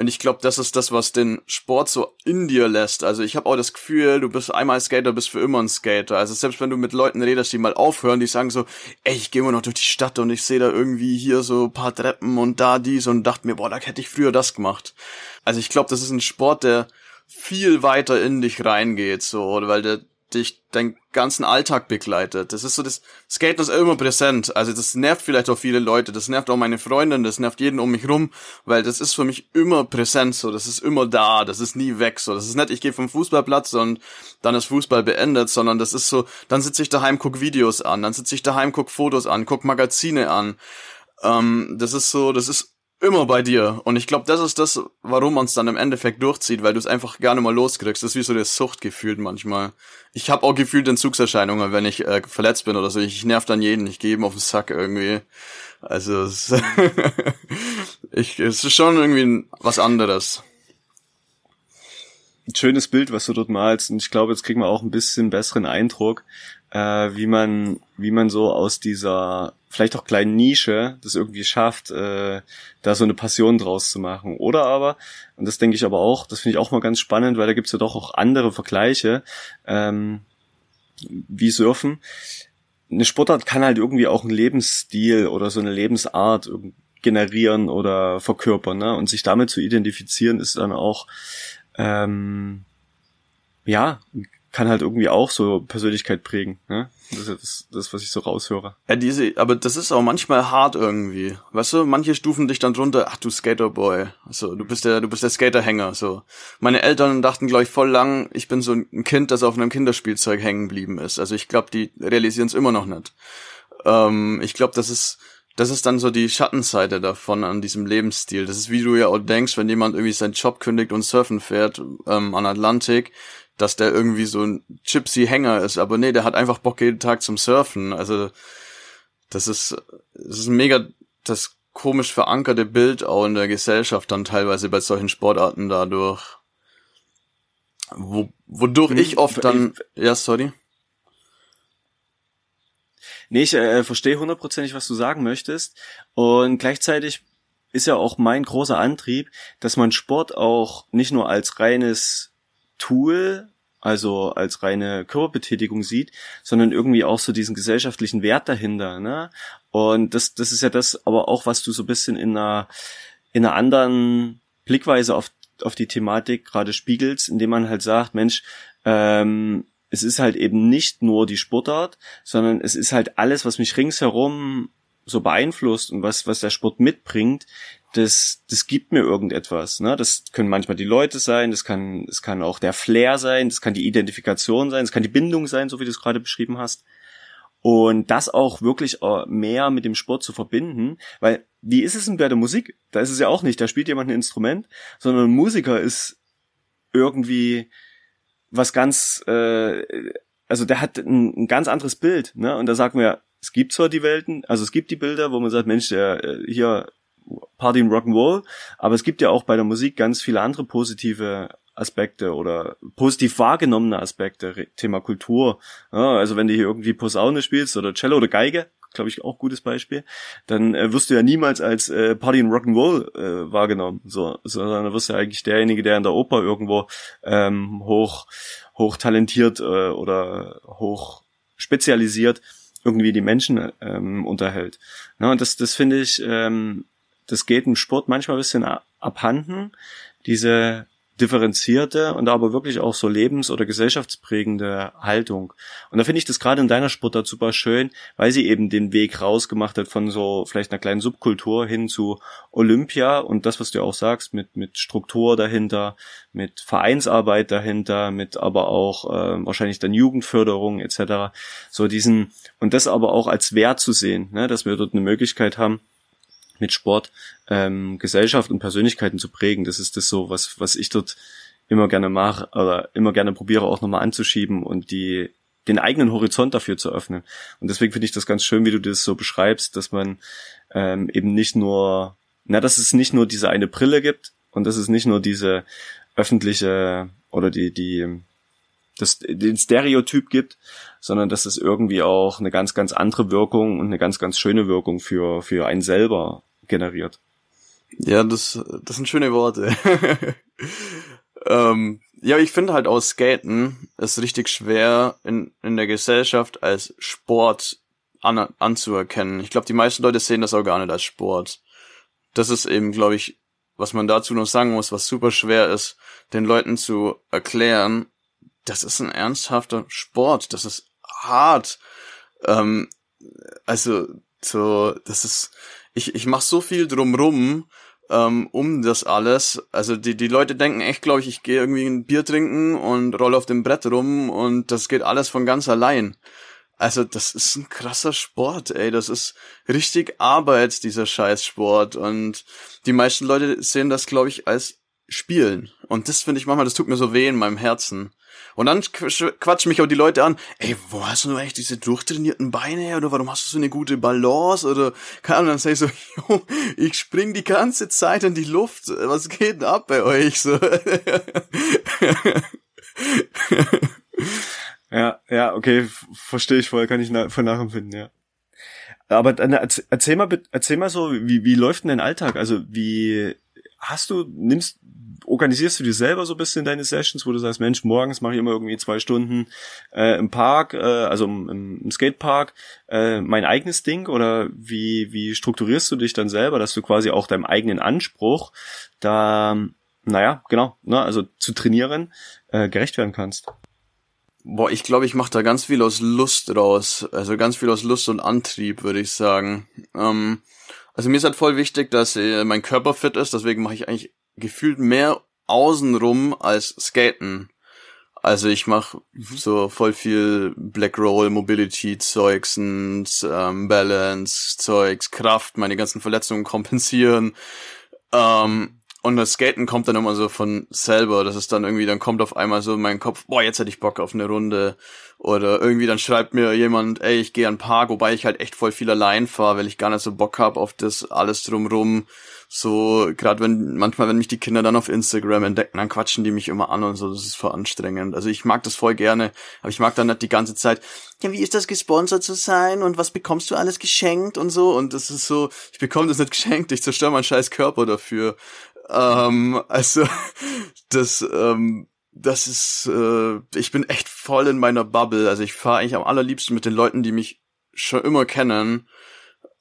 und ich glaube, das ist das, was den Sport so in dir lässt. Also ich habe auch das Gefühl, du bist einmal Skater, bist für immer ein Skater. Also selbst wenn du mit Leuten redest, die mal aufhören, die sagen so, ey, ich gehe immer noch durch die Stadt und ich sehe da irgendwie hier so paar Treppen und da dies und dachte mir, boah, da hätte ich früher das gemacht. Also ich glaube, das ist ein Sport, der viel weiter in dich reingeht, so, weil der dich deinen ganzen Alltag begleitet. Das ist so, das Skaten ist immer präsent. Also das nervt vielleicht auch viele Leute, das nervt auch meine Freundin, das nervt jeden um mich rum, weil das ist für mich immer präsent so, das ist immer da, das ist nie weg so. Das ist nicht, ich gehe vom Fußballplatz und dann ist Fußball beendet, sondern das ist so, dann sitze ich daheim, guck Videos an, dann sitze ich daheim, guck Fotos an, guck Magazine an. Ähm, das ist so, das ist immer bei dir. Und ich glaube, das ist das, warum man es dann im Endeffekt durchzieht, weil du es einfach gar nicht mal loskriegst. Das ist wie so das Suchtgefühl manchmal. Ich habe auch gefühlt Entzugserscheinungen, wenn ich äh, verletzt bin oder so. Ich nerv dann jeden, ich gehe ihm auf den Sack irgendwie. Also es, ich, es ist schon irgendwie was anderes ein schönes Bild, was du dort malst. Und ich glaube, jetzt kriegen wir auch ein bisschen besseren Eindruck, äh, wie man, wie man so aus dieser vielleicht auch kleinen Nische das irgendwie schafft, äh, da so eine Passion draus zu machen. Oder aber, und das denke ich aber auch, das finde ich auch mal ganz spannend, weil da gibt's ja doch auch andere Vergleiche, ähm, wie Surfen. Eine Sportart kann halt irgendwie auch einen Lebensstil oder so eine Lebensart generieren oder verkörpern. Ne? Und sich damit zu identifizieren, ist dann auch ähm, ja, kann halt irgendwie auch so Persönlichkeit prägen. Ne? Das ist ja das, das, was ich so raushöre. Ja, diese, aber das ist auch manchmal hart irgendwie. Weißt du, manche stufen dich dann drunter, ach du Skaterboy. Also, du bist der, du bist der Skaterhänger. So. Meine Eltern dachten, glaube ich, voll lang, ich bin so ein Kind, das auf einem Kinderspielzeug hängen geblieben ist. Also ich glaube, die realisieren es immer noch nicht. Ähm, ich glaube, das ist das ist dann so die Schattenseite davon an diesem Lebensstil. Das ist, wie du ja auch denkst, wenn jemand irgendwie seinen Job kündigt und surfen fährt ähm, an Atlantik, dass der irgendwie so ein Gypsy-Hänger ist. Aber nee, der hat einfach Bock jeden Tag zum Surfen. Also das ist, das ist ein mega, das komisch verankerte Bild auch in der Gesellschaft dann teilweise bei solchen Sportarten dadurch. Wo, wodurch ich, ich oft dann, ich, ja, sorry. Nee, ich äh, verstehe hundertprozentig, was du sagen möchtest. Und gleichzeitig ist ja auch mein großer Antrieb, dass man Sport auch nicht nur als reines Tool, also als reine Körperbetätigung sieht, sondern irgendwie auch so diesen gesellschaftlichen Wert dahinter. Ne? Und das, das ist ja das, aber auch, was du so ein bisschen in einer, in einer anderen Blickweise auf, auf die Thematik gerade spiegelst, indem man halt sagt, Mensch, ähm, es ist halt eben nicht nur die Sportart, sondern es ist halt alles, was mich ringsherum so beeinflusst und was, was der Sport mitbringt, das, das gibt mir irgendetwas. Ne? Das können manchmal die Leute sein, das kann, das kann auch der Flair sein, das kann die Identifikation sein, das kann die Bindung sein, so wie du es gerade beschrieben hast. Und das auch wirklich äh, mehr mit dem Sport zu verbinden, weil wie ist es denn bei der Musik? Da ist es ja auch nicht, da spielt jemand ein Instrument, sondern ein Musiker ist irgendwie was ganz, äh, also der hat ein, ein ganz anderes Bild, ne? Und da sagt man ja, es gibt zwar die Welten, also es gibt die Bilder, wo man sagt, Mensch, der äh, hier Party in Rock'n'Roll, aber es gibt ja auch bei der Musik ganz viele andere positive Aspekte oder positiv wahrgenommene Aspekte, Thema Kultur. Ja, ne? also wenn du hier irgendwie Posaune spielst oder Cello oder Geige, glaube ich, auch gutes Beispiel, dann äh, wirst du ja niemals als äh, Party in Rock'n'Roll äh, wahrgenommen, so, sondern wirst du ja eigentlich derjenige, der in der Oper irgendwo ähm, hoch, hoch talentiert äh, oder hoch spezialisiert irgendwie die Menschen ähm, unterhält. Na, ne, und das, das finde ich, ähm, das geht im Sport manchmal ein bisschen abhanden, diese differenzierte und aber wirklich auch so lebens- oder gesellschaftsprägende Haltung. Und da finde ich das gerade in deiner Sportart super schön, weil sie eben den Weg rausgemacht hat von so vielleicht einer kleinen Subkultur hin zu Olympia und das, was du auch sagst, mit, mit Struktur dahinter, mit Vereinsarbeit dahinter, mit aber auch äh, wahrscheinlich dann Jugendförderung etc. So diesen, und das aber auch als Wert zu sehen, ne, dass wir dort eine Möglichkeit haben, mit Sport ähm, Gesellschaft und Persönlichkeiten zu prägen. Das ist das so, was, was ich dort immer gerne mache oder immer gerne probiere, auch nochmal anzuschieben und die den eigenen Horizont dafür zu öffnen. Und deswegen finde ich das ganz schön, wie du das so beschreibst, dass man ähm, eben nicht nur, na, dass es nicht nur diese eine Brille gibt und dass es nicht nur diese öffentliche oder die, die, das, den Stereotyp gibt, sondern dass es irgendwie auch eine ganz, ganz andere Wirkung und eine ganz, ganz schöne Wirkung für, für einen selber generiert. Ja, das, das sind schöne Worte. ähm, ja, ich finde halt auch Skaten ist richtig schwer in, in der Gesellschaft als Sport an, anzuerkennen. Ich glaube, die meisten Leute sehen das auch gar nicht als Sport. Das ist eben, glaube ich, was man dazu noch sagen muss, was super schwer ist, den Leuten zu erklären, das ist ein ernsthafter Sport, das ist hart. Ähm, also, so, das ist, ich, ich mache so viel drumrum ähm, um das alles. Also die, die Leute denken echt, glaube ich, ich gehe irgendwie ein Bier trinken und rolle auf dem Brett rum und das geht alles von ganz allein. Also das ist ein krasser Sport, ey. Das ist richtig Arbeit, dieser Scheißsport. Und die meisten Leute sehen das, glaube ich, als spielen. Und das finde ich manchmal, das tut mir so weh in meinem Herzen. Und dann quatschen mich auch die Leute an, ey, wo hast du eigentlich diese durchtrainierten Beine her? Oder warum hast du so eine gute Balance? Oder keine Ahnung, dann sag ich so, jo, ich spring die ganze Zeit in die Luft. Was geht denn ab bei euch? So. ja, ja, okay, verstehe ich voll, kann ich na von nachempfinden, ja. Aber dann erzähl mal, erzähl mal so, wie, wie läuft denn dein Alltag? Also wie Hast du, nimmst, organisierst du dir selber so ein bisschen deine Sessions, wo du sagst, Mensch, morgens mache ich immer irgendwie zwei Stunden äh, im Park, äh, also im, im Skatepark, äh, mein eigenes Ding? Oder wie, wie strukturierst du dich dann selber, dass du quasi auch deinem eigenen Anspruch da, naja, genau, ne, also zu trainieren, äh, gerecht werden kannst? Boah, ich glaube, ich mache da ganz viel aus Lust raus. Also ganz viel aus Lust und Antrieb, würde ich sagen. Ähm, also mir ist halt voll wichtig, dass äh, mein Körper fit ist, deswegen mache ich eigentlich gefühlt mehr außenrum als Skaten. Also ich mache mhm. so voll viel Black Roll, Mobility Zeugsens, ähm, Balance Zeugs, Kraft, meine ganzen Verletzungen kompensieren. Ähm, und das Skaten kommt dann immer so von selber. dass es dann irgendwie, dann kommt auf einmal so in meinen Kopf, boah, jetzt hätte ich Bock auf eine Runde. Oder irgendwie dann schreibt mir jemand, ey, ich gehe an den Park, wobei ich halt echt voll viel allein fahre, weil ich gar nicht so Bock hab auf das alles drumrum. So, gerade wenn, manchmal, wenn mich die Kinder dann auf Instagram entdecken, dann quatschen die mich immer an und so, das ist voll anstrengend. Also ich mag das voll gerne, aber ich mag dann nicht die ganze Zeit, ja, wie ist das gesponsert zu sein und was bekommst du alles geschenkt und so. Und das ist so, ich bekomme das nicht geschenkt, ich zerstöre meinen scheiß Körper dafür. Ähm, also das, ähm, das ist, äh, ich bin echt voll in meiner Bubble. Also ich fahre eigentlich am allerliebsten mit den Leuten, die mich schon immer kennen.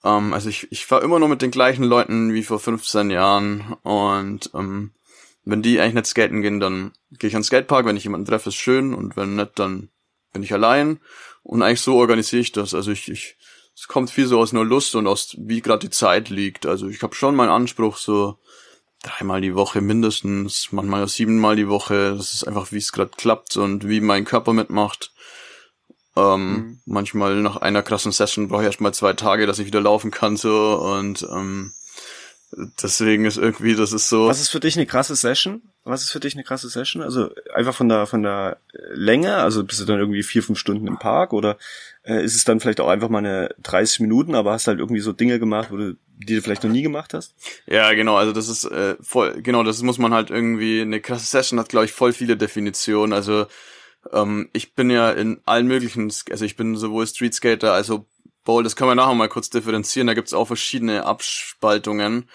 Ähm, also ich, ich fahre immer nur mit den gleichen Leuten wie vor 15 Jahren und ähm, wenn die eigentlich nicht skaten gehen, dann gehe ich an den Skatepark. Wenn ich jemanden treffe, ist schön. Und wenn nicht, dann bin ich allein. Und eigentlich so organisiere ich das. Also ich, ich es kommt viel so aus nur Lust und aus wie gerade die Zeit liegt. Also ich habe schon meinen Anspruch so dreimal die Woche mindestens, manchmal siebenmal die Woche. Das ist einfach, wie es gerade klappt und wie mein Körper mitmacht. Ähm, mhm. Manchmal nach einer krassen Session brauche ich erstmal zwei Tage, dass ich wieder laufen kann so und ähm, deswegen ist irgendwie, das ist so. Was ist für dich eine krasse Session? Was ist für dich eine krasse Session? Also einfach von der von der Länge, also bist du dann irgendwie vier fünf Stunden im Park oder äh, ist es dann vielleicht auch einfach mal eine 30 Minuten, aber hast halt irgendwie so Dinge gemacht, wo du die du vielleicht noch nie gemacht hast? Ja, genau, also das ist äh, voll, genau, das muss man halt irgendwie, eine krasse Session hat, glaube ich, voll viele Definitionen. Also ähm, ich bin ja in allen möglichen, also ich bin sowohl Street Skater, also Bowl, das können wir nachher mal kurz differenzieren, da gibt's auch verschiedene Abspaltungen.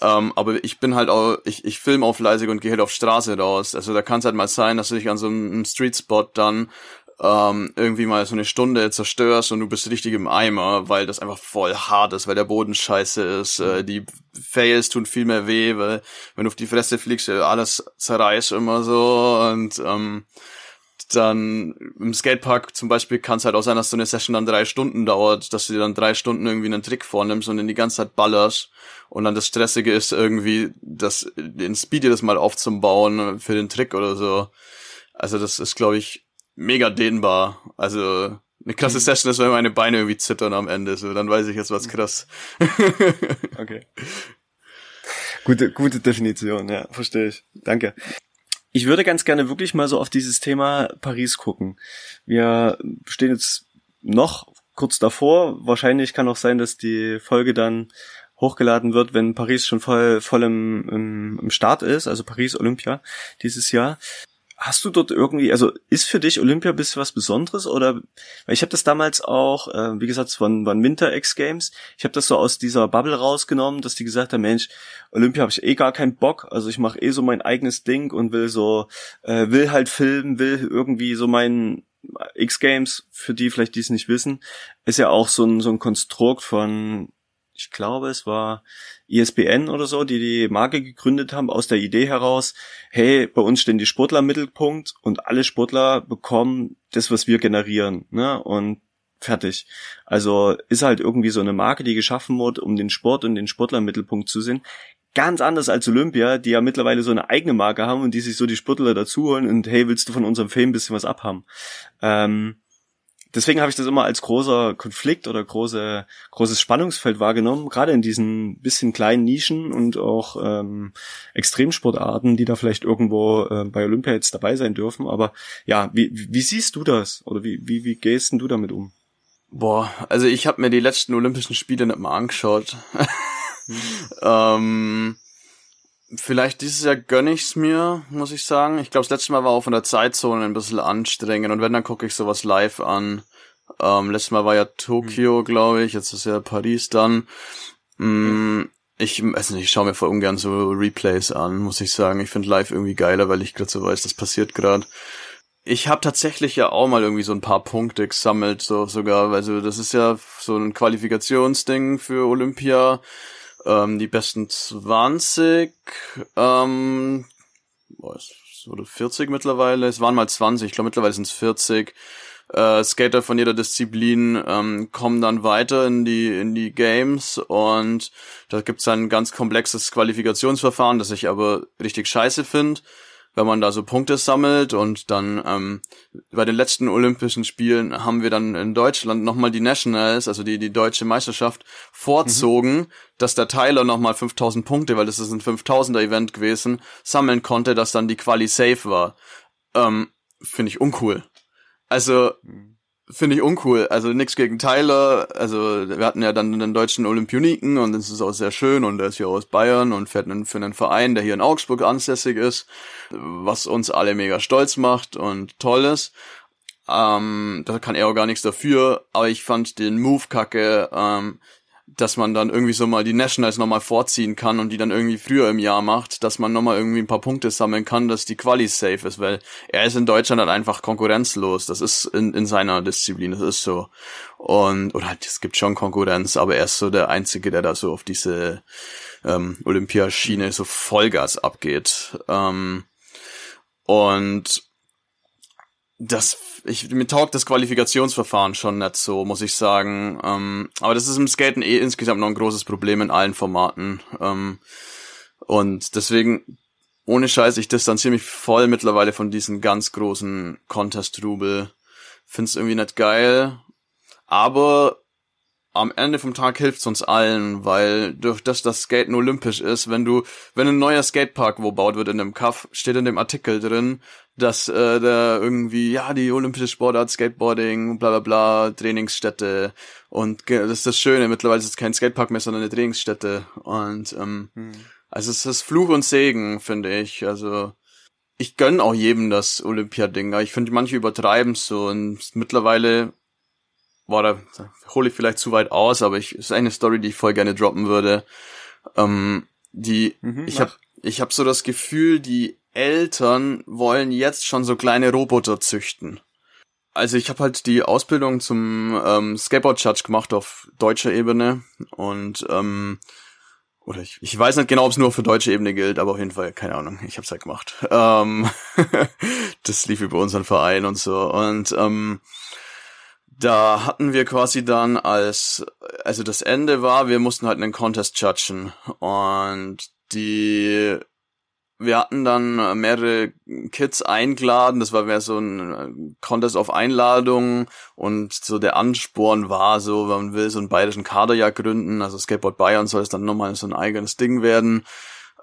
Ähm, aber ich bin halt auch, ich, ich film auf leisig und gehe halt auf Straße raus. Also da kann es halt mal sein, dass du dich an so einem Street-Spot dann ähm, irgendwie mal so eine Stunde zerstörst und du bist richtig im Eimer, weil das einfach voll hart ist, weil der Boden scheiße ist, äh, die Fails tun viel mehr weh, weil wenn du auf die Fresse fliegst, äh, alles zerreißt immer so und ähm, dann im Skatepark zum Beispiel kann es halt auch sein, dass so eine Session dann drei Stunden dauert, dass du dir dann drei Stunden irgendwie einen Trick vornimmst und in die ganze Zeit ballerst und dann das Stressige ist irgendwie, das, den Speed dir das Mal aufzubauen für den Trick oder so. Also das ist, glaube ich, mega dehnbar. Also eine krasse okay. Mhm. Session ist, wenn meine Beine irgendwie zittern am Ende. So, dann weiß ich jetzt was mhm. krass. okay. Gute, gute Definition, ja, verstehe ich. Danke. Ich würde ganz gerne wirklich mal so auf dieses Thema Paris gucken. Wir stehen jetzt noch kurz davor. Wahrscheinlich kann auch sein, dass die Folge dann hochgeladen wird, wenn Paris schon voll, voll im, im, im Start ist, also Paris Olympia dieses Jahr hast du dort irgendwie, also ist für dich Olympia bisschen was Besonderes oder weil ich habe das damals auch, äh, wie gesagt, von, von Winter X Games, ich habe das so aus dieser Bubble rausgenommen, dass die gesagt haben, Mensch, Olympia habe ich eh gar keinen Bock, also ich mache eh so mein eigenes Ding und will so, äh, will halt filmen, will irgendwie so meinen äh, X Games, für die vielleicht die es nicht wissen, ist ja auch so ein, so ein Konstrukt von ich glaube, es war ISBN e oder so, die die Marke gegründet haben, aus der Idee heraus, hey, bei uns stehen die Sportler im Mittelpunkt und alle Sportler bekommen das, was wir generieren, ne? Und fertig. Also ist halt irgendwie so eine Marke, die geschaffen wurde, um den Sport und den Sportler im Mittelpunkt zu sehen. Ganz anders als Olympia, die ja mittlerweile so eine eigene Marke haben und die sich so die Sportler dazu holen und hey, willst du von unserem Film ein bisschen was abhaben? Ähm, deswegen habe ich das immer als großer Konflikt oder große, großes Spannungsfeld wahrgenommen, gerade in diesen bisschen kleinen Nischen und auch ähm, Extremsportarten, die da vielleicht irgendwo äh, bei Olympia jetzt dabei sein dürfen. Aber ja, wie, wie siehst du das oder wie, wie, wie gehst denn du damit um? Boah, also ich habe mir die letzten Olympischen Spiele nicht mal angeschaut. Hm. ähm, Vielleicht dieses Jahr gönne ich's mir, muss ich sagen. Ich glaube, das letzte Mal war auch von der Zeitzone ein bisschen anstrengend und wenn, dann gucke ich sowas live an. Ähm, letztes Mal war ja Tokio, mhm. glaube ich, jetzt ist ja Paris dann. Mhm. Ich, also ich schaue mir voll ungern so Replays an, muss ich sagen. Ich finde live irgendwie geiler, weil ich gerade so weiß, das passiert gerade. Ich habe tatsächlich ja auch mal irgendwie so ein paar Punkte gesammelt, so sogar. Also das ist ja so ein Qualifikationsding für Olympia ähm, die besten 20, ähm, boah, es wurde 40 mittlerweile, es waren mal 20, ich glaube mittlerweile sind es 40. Äh, Skater von jeder Disziplin ähm, kommen dann weiter in die in die Games und da gibt es ein ganz komplexes Qualifikationsverfahren, das ich aber richtig scheiße finde wenn man da so Punkte sammelt und dann ähm, bei den letzten Olympischen Spielen haben wir dann in Deutschland nochmal die Nationals, also die, die deutsche Meisterschaft, vorzogen, mhm. dass der Tyler nochmal 5000 Punkte, weil das ist ein 5000er Event gewesen, sammeln konnte, dass dann die Quali safe war. Ähm, Finde ich uncool. Also, mhm finde ich uncool. Also nichts gegen Tyler. Also wir hatten ja dann den deutschen Olympioniken und das ist auch sehr schön und er ist hier aus Bayern und fährt für einen Verein, der hier in Augsburg ansässig ist, was uns alle mega stolz macht und toll ist. Ähm, da kann er auch gar nichts dafür, aber ich fand den Move kacke. Ähm, dass man dann irgendwie so mal die Nationals nochmal vorziehen kann und die dann irgendwie früher im Jahr macht, dass man nochmal irgendwie ein paar Punkte sammeln kann, dass die Quali safe ist, weil er ist in Deutschland halt einfach konkurrenzlos. Das ist in, in seiner Disziplin, das ist so. Und, oder halt, es gibt schon Konkurrenz, aber er ist so der Einzige, der da so auf diese ähm, Olympiaschiene so Vollgas abgeht. Ähm, und das, ich, mir taugt das Qualifikationsverfahren schon nicht so, muss ich sagen. Ähm, aber das ist im Skaten eh insgesamt noch ein großes Problem in allen Formaten. Ähm, und deswegen, ohne Scheiß, ich distanziere mich voll mittlerweile von diesen ganz großen Contest-Rubel. Find's irgendwie nicht geil. Aber am Ende vom Tag hilft's uns allen, weil durch das das Skaten olympisch ist, wenn du, wenn ein neuer Skatepark wo baut wird in dem Kaff, steht in dem Artikel drin, dass äh, da irgendwie, ja, die olympische Sportart, Skateboarding, bla bla bla, Trainingsstätte und das ist das Schöne, mittlerweile ist es kein Skatepark mehr, sondern eine Trainingsstätte und ähm, hm. also es ist Fluch und Segen, finde ich, also ich gönn auch jedem das Olympiading, aber ich finde, manche übertreiben so und mittlerweile boah, da hole ich vielleicht zu weit aus, aber ich ist eine Story, die ich voll gerne droppen würde. Ähm, die mhm, ich habe ich habe so das Gefühl, die Eltern wollen jetzt schon so kleine Roboter züchten. Also ich habe halt die Ausbildung zum ähm, Skateboard Judge gemacht auf deutscher Ebene und ähm, oder ich, ich weiß nicht genau, ob es nur für deutsche Ebene gilt, aber auf jeden Fall, keine Ahnung, ich hab's halt gemacht. Ähm, das lief über unseren Verein und so. Und ähm, da hatten wir quasi dann als, also das Ende war, wir mussten halt einen Contest judgen und die, wir hatten dann mehrere Kids eingeladen, das war mehr so ein äh, Contest auf Einladung und so der Ansporn war so, man will so einen bayerischen Kader ja gründen, also Skateboard Bayern soll es dann nochmal so ein eigenes Ding werden.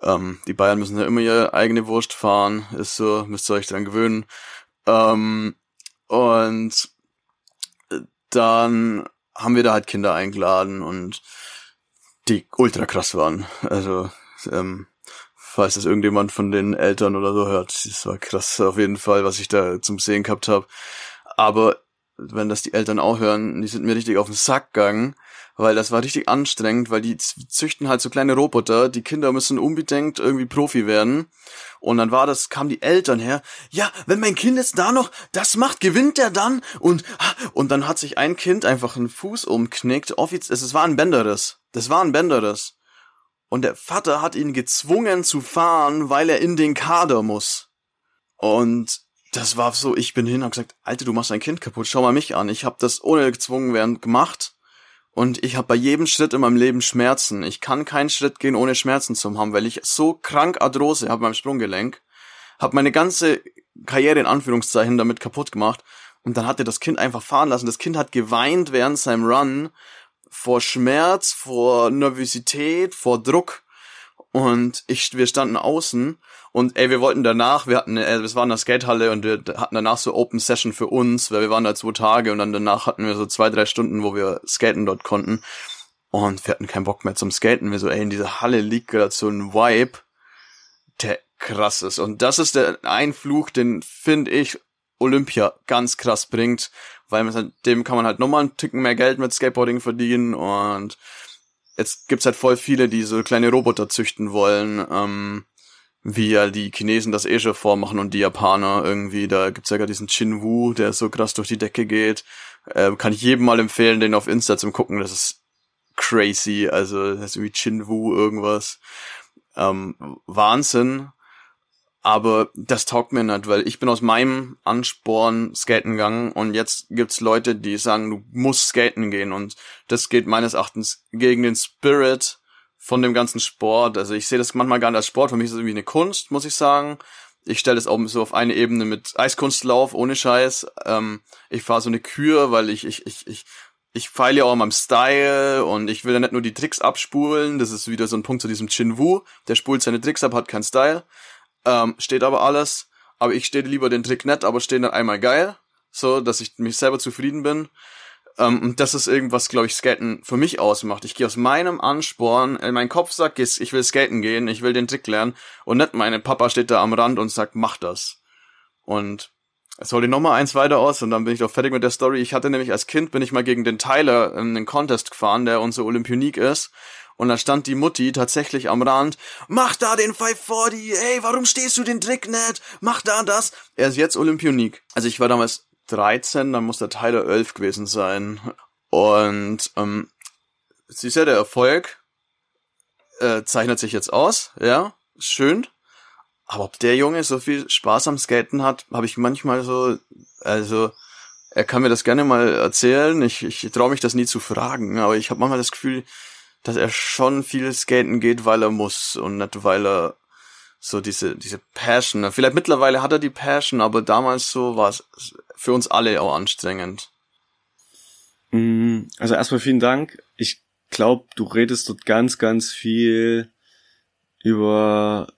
Ähm, die Bayern müssen ja immer ihre eigene Wurst fahren, ist so, müsst ihr euch dran gewöhnen. Ähm, und dann haben wir da halt Kinder eingeladen und die ultra krass waren. Also, ähm, falls das irgendjemand von den Eltern oder so hört, das war krass auf jeden Fall, was ich da zum Sehen gehabt habe. Aber wenn das die Eltern auch hören, die sind mir richtig auf den Sack gegangen, weil das war richtig anstrengend, weil die züchten halt so kleine Roboter, die Kinder müssen unbedingt irgendwie Profi werden und dann war das, kamen die Eltern her. Ja, wenn mein Kind jetzt da noch das macht, gewinnt er dann. Und, ah, und dann hat sich ein Kind einfach einen Fuß umknickt. Offiziell, es, war ein Benderes. Das war ein Benderes. Und der Vater hat ihn gezwungen zu fahren, weil er in den Kader muss. Und das war so, ich bin hin und gesagt, Alter, du machst dein Kind kaputt, schau mal mich an. Ich hab das ohne gezwungen werden gemacht. Und ich habe bei jedem Schritt in meinem Leben Schmerzen. Ich kann keinen Schritt gehen, ohne Schmerzen zu haben, weil ich so krank Arthrose habe beim Sprunggelenk. Habe meine ganze Karriere in Anführungszeichen damit kaputt gemacht. Und dann hat er das Kind einfach fahren lassen. Das Kind hat geweint während seinem Run vor Schmerz, vor Nervosität, vor Druck. Und ich, wir standen außen und ey, wir wollten danach, wir hatten, äh, wir waren in der Skatehalle und wir hatten danach so Open Session für uns, weil wir waren da zwei Tage und dann danach hatten wir so zwei, drei Stunden, wo wir skaten dort konnten. Und wir hatten keinen Bock mehr zum Skaten. Wir so, ey, in dieser Halle liegt gerade so ein Vibe, der krass ist. Und das ist der Einfluch, den finde ich Olympia ganz krass bringt, weil mit halt, dem kann man halt nochmal einen Ticken mehr Geld mit Skateboarding verdienen und jetzt gibt's halt voll viele, die so kleine Roboter züchten wollen, ähm, wie ja die Chinesen das eh schon vormachen und die Japaner irgendwie. Da gibt's ja gerade diesen Chin Wu, der so krass durch die Decke geht. Ähm, kann ich jedem mal empfehlen, den auf Insta zu gucken. Das ist crazy. Also das ist irgendwie Chin Wu irgendwas. Ähm, Wahnsinn. Aber das taugt mir nicht, weil ich bin aus meinem Ansporn skaten gegangen und jetzt gibt's Leute, die sagen, du musst skaten gehen und das geht meines Erachtens gegen den Spirit von dem ganzen Sport. Also ich sehe das manchmal gar nicht als Sport, für mich ist es irgendwie eine Kunst, muss ich sagen. Ich stelle das auch so auf eine Ebene mit Eiskunstlauf, ohne Scheiß. Ähm, ich fahre so eine Kür, weil ich, ich, ich, ich, ich feile ja auch an meinem Style und ich will ja nicht nur die Tricks abspulen. Das ist wieder so ein Punkt zu diesem Chin Wu. Der spult seine Tricks ab, hat keinen Style. Ähm, steht aber alles. Aber ich stehe lieber den Trick nett, aber stehe dann einmal geil. So, dass ich mich selber zufrieden bin. Ähm, und das ist irgendwas, glaube ich, Skaten für mich ausmacht. Ich gehe aus meinem Ansporn, in äh, meinen Kopf sagt, ich will skaten gehen, ich will den Trick lernen und nicht meine Papa steht da am Rand und sagt, mach das. Und es hol dir nochmal eins weiter aus und dann bin ich doch fertig mit der Story. Ich hatte nämlich als Kind, bin ich mal gegen den Tyler in den Contest gefahren, der unsere Olympionik ist. Und da stand die Mutti tatsächlich am Rand. Mach da den 540, ey, warum stehst du den Trick nicht? Mach da das. Er ist jetzt Olympionik. Also ich war damals 13, dann muss der Tyler 11 gewesen sein. Und ähm, siehst ja, der Erfolg äh, zeichnet sich jetzt aus, ja, schön. Aber ob der Junge so viel Spaß am Skaten hat, habe ich manchmal so, also er kann mir das gerne mal erzählen. Ich, ich traue mich das nie zu fragen, aber ich habe manchmal das Gefühl, dass er schon viel skaten geht, weil er muss und nicht weil er so diese, diese Passion. Vielleicht mittlerweile hat er die Passion, aber damals so war es für uns alle auch anstrengend. Mhm. Also erstmal vielen Dank. Ich glaube, du redest dort ganz, ganz viel über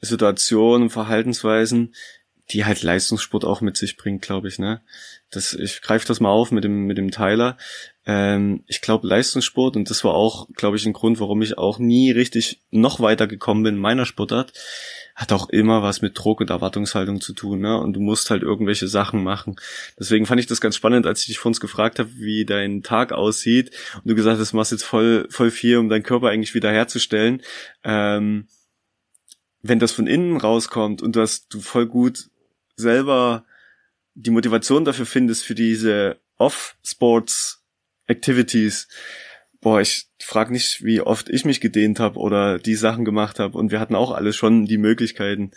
Situationen, und Verhaltensweisen, die halt Leistungssport auch mit sich bringt, glaube ich, ne? Das, ich greife das mal auf mit dem, mit dem Tyler ähm, ich glaube, Leistungssport, und das war auch, glaube ich, ein Grund, warum ich auch nie richtig noch weiter gekommen bin in meiner Sportart, hat auch immer was mit Druck und Erwartungshaltung zu tun, ne? Und du musst halt irgendwelche Sachen machen. Deswegen fand ich das ganz spannend, als ich dich vor uns gefragt habe, wie dein Tag aussieht und du gesagt hast, du machst jetzt voll, voll viel, um deinen Körper eigentlich wieder herzustellen. Ähm, wenn das von innen rauskommt und dass du voll gut selber die Motivation dafür findest für diese Off-Sports Activities. Boah, ich frag nicht, wie oft ich mich gedehnt habe oder die Sachen gemacht habe. Und wir hatten auch alles schon die Möglichkeiten.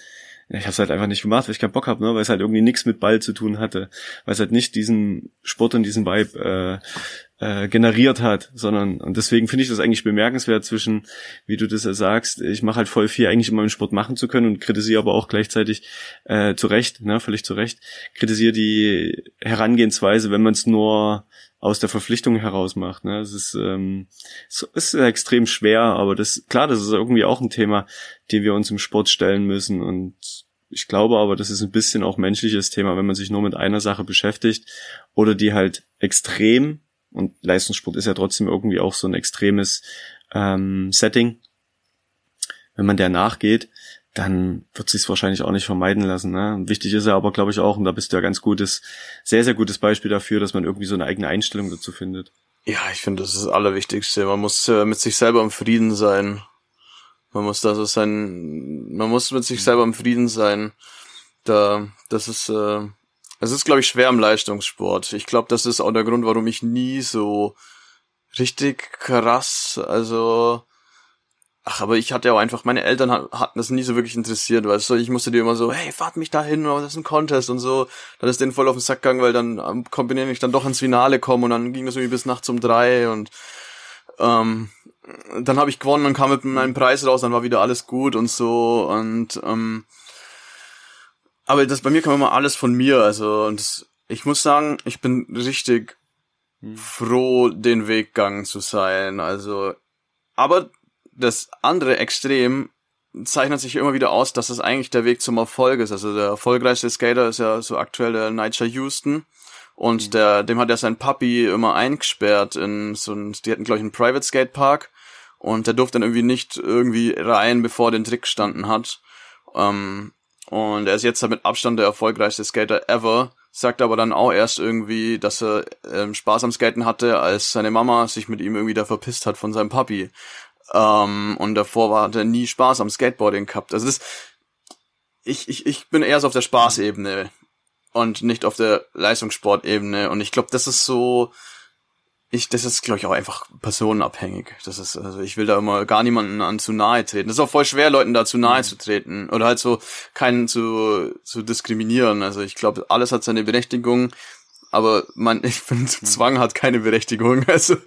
Ich habe es halt einfach nicht gemacht, weil ich keinen Bock habe, ne? weil es halt irgendwie nichts mit Ball zu tun hatte. Weil es halt nicht diesen Sport und diesen Vibe äh, äh, generiert hat, sondern und deswegen finde ich das eigentlich bemerkenswert zwischen, wie du das sagst, ich mache halt voll viel eigentlich immer im Sport machen zu können und kritisiere aber auch gleichzeitig äh, zu Recht, ne, völlig zu Recht, kritisiere die Herangehensweise, wenn man es nur aus der Verpflichtung heraus macht. Ne? Es ist, ähm, es ist extrem schwer, aber das klar, das ist irgendwie auch ein Thema, dem wir uns im Sport stellen müssen und ich glaube aber, das ist ein bisschen auch menschliches Thema, wenn man sich nur mit einer Sache beschäftigt oder die halt extrem und Leistungssport ist ja trotzdem irgendwie auch so ein extremes ähm, Setting. Wenn man der nachgeht, dann wird sich's wahrscheinlich auch nicht vermeiden lassen. Ne? Wichtig ist ja aber, glaube ich, auch, und da bist du ja ganz gutes, sehr, sehr gutes Beispiel dafür, dass man irgendwie so eine eigene Einstellung dazu findet. Ja, ich finde, das ist das Allerwichtigste. Man muss äh, mit sich selber im Frieden sein. Man muss da so sein, man muss mit sich selber im Frieden sein. Da, das ist, äh, es ist, glaube ich, schwer im Leistungssport. Ich glaube, das ist auch der Grund, warum ich nie so richtig krass, also Ach, aber ich hatte auch einfach, meine Eltern hatten das nie so wirklich interessiert, weißt du, ich musste dir immer so, hey, fahrt mich da hin, das ist ein Contest und so. Dann ist denen voll auf den Sack gegangen, weil dann ähm, kombinieren ich dann doch ins Finale kommen und dann ging das irgendwie bis nachts um drei und ähm, dann habe ich gewonnen und kam mit meinem Preis raus, dann war wieder alles gut und so und ähm, aber das bei mir kam immer alles von mir. Also und das, ich muss sagen, ich bin richtig hm. froh, den Weg gegangen zu sein. Also, aber das andere Extrem zeichnet sich immer wieder aus, dass das eigentlich der Weg zum Erfolg ist. Also der erfolgreichste Skater ist ja so aktuell der Nigel Houston. Und mhm. der, dem hat ja sein Papi immer eingesperrt in so ein, die hatten, glaube ich, einen Private Skate Park. Und der durfte dann irgendwie nicht irgendwie rein, bevor er den Trick gestanden hat. Ähm, und er ist jetzt mit Abstand der erfolgreichste Skater ever, sagt aber dann auch erst irgendwie, dass er ähm, Spaß am Skaten hatte, als seine Mama sich mit ihm irgendwie da verpisst hat von seinem Papi. Ähm, und davor war, hat er nie Spaß am Skateboarding gehabt. Also das, ich, ich, ich bin erst auf der Spaßebene und nicht auf der Leistungssportebene. Und ich glaube, das ist so, ich, das ist, glaube ich, auch einfach personenabhängig. Das ist, also ich will da immer gar niemanden an zu nahe treten. Das ist auch voll schwer, Leuten da zu nahe mhm. zu treten. Oder halt so keinen zu, zu diskriminieren. Also ich glaube, alles hat seine Berechtigung, aber man, ich finde, mhm. Zwang hat keine Berechtigung. Also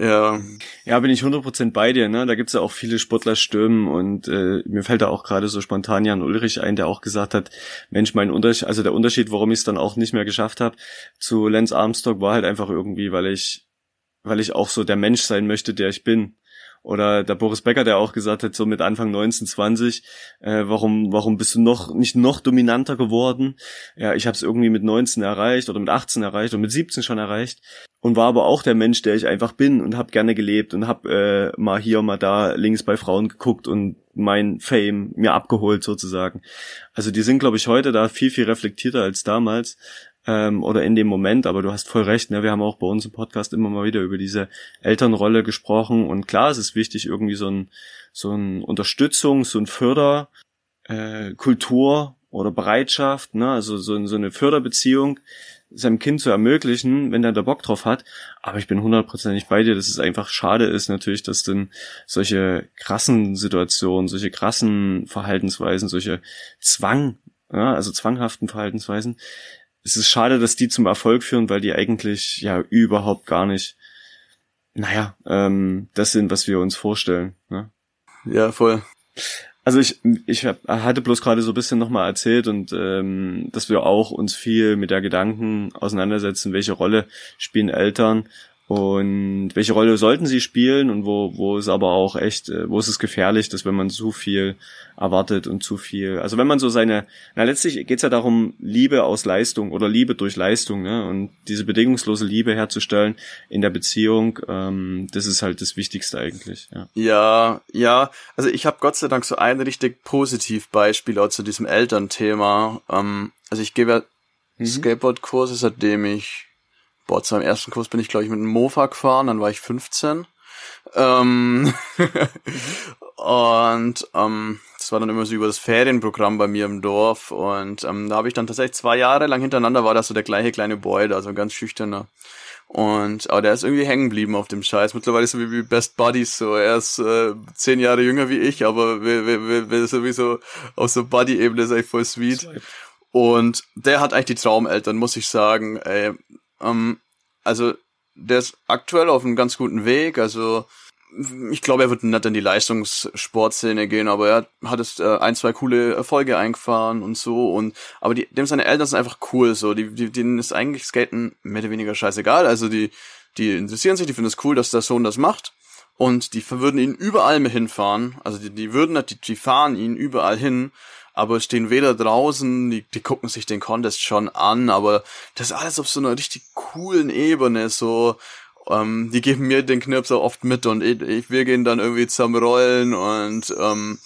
ja. Ja, bin ich 100% bei dir, ne? Da gibt's ja auch viele Sportlerstürmen und äh, mir fällt da auch gerade so spontan Jan Ulrich ein, der auch gesagt hat, Mensch, mein Unterschied, also der Unterschied, warum ich es dann auch nicht mehr geschafft habe zu Lance Armstrong war halt einfach irgendwie, weil ich weil ich auch so der Mensch sein möchte, der ich bin. Oder der Boris Becker, der auch gesagt hat, so mit Anfang 19, 20, äh, warum, warum bist du noch nicht noch dominanter geworden? Ja, ich habe es irgendwie mit 19 erreicht oder mit 18 erreicht oder mit 17 schon erreicht und war aber auch der Mensch, der ich einfach bin und habe gerne gelebt und habe äh, mal hier, mal da links bei Frauen geguckt und mein Fame mir abgeholt sozusagen. Also die sind, glaube ich, heute da viel, viel reflektierter als damals, ähm, oder in dem Moment, aber du hast voll recht, ne? wir haben auch bei uns im Podcast immer mal wieder über diese Elternrolle gesprochen und klar, es ist wichtig, irgendwie so ein, so ein Unterstützung, so ein Förder, äh, Kultur oder Bereitschaft, ne? also so, so eine Förderbeziehung seinem Kind zu ermöglichen, wenn er da Bock drauf hat. Aber ich bin hundertprozentig bei dir, dass es einfach schade ist natürlich, dass dann solche krassen Situationen, solche krassen Verhaltensweisen, solche Zwang, ja, also zwanghaften Verhaltensweisen es ist schade, dass die zum Erfolg führen, weil die eigentlich ja überhaupt gar nicht, naja, ähm, das sind, was wir uns vorstellen. Ne? Ja, voll. Also ich, ich hab, hatte bloß gerade so ein bisschen nochmal erzählt und ähm, dass wir auch uns viel mit der Gedanken auseinandersetzen, welche Rolle spielen Eltern und welche Rolle sollten sie spielen und wo, wo ist aber auch echt, äh, wo ist es gefährlich, dass wenn man zu viel erwartet und zu viel, also wenn man so seine, na letztlich geht's ja darum, Liebe aus Leistung oder Liebe durch Leistung, ne? Und diese bedingungslose Liebe herzustellen in der Beziehung, ähm, das ist halt das Wichtigste eigentlich. Ja, ja, ja. also ich habe Gott sei Dank so ein richtig positiv Beispiel auch zu diesem Elternthema. Ähm, also ich gebe ja mhm. Skateboardkurse, seitdem ich boah, zu meinem ersten Kurs bin ich, glaube ich, mit einem Mofa gefahren, dann war ich 15. Ähm, und ähm, das war dann immer so über das Ferienprogramm bei mir im Dorf. Und ähm, da habe ich dann tatsächlich zwei Jahre lang hintereinander war das so der gleiche kleine Boy, da, so ein ganz schüchterner. Und aber der ist irgendwie hängen geblieben auf dem Scheiß. Mittlerweile ist er wie Best Buddies so. Er ist äh, zehn Jahre jünger wie ich, aber wir, wir, wir sowieso auf so Buddy-Ebene ist eigentlich voll sweet. Und der hat eigentlich die Traumeltern, muss ich sagen. Ey, ähm, also der ist aktuell auf einem ganz guten Weg. Also ich glaube, er wird nicht in die Leistungssportszene gehen, aber er hat es äh, ein, zwei coole Erfolge eingefahren und so und aber die, dem seine Eltern sind einfach cool so, die, die denen ist eigentlich Skaten mehr oder weniger scheißegal, also die die interessieren sich, die finden es cool, dass der Sohn das macht und die würden ihn überall mit hinfahren, also die, die würden die, die fahren ihn überall hin aber stehen weder draußen, die, die gucken sich den Contest schon an, aber das ist alles auf so einer richtig coolen Ebene, so, ähm, die geben mir den Knirps auch oft mit und ich, ich, wir gehen dann irgendwie zusammenrollen und, ähm,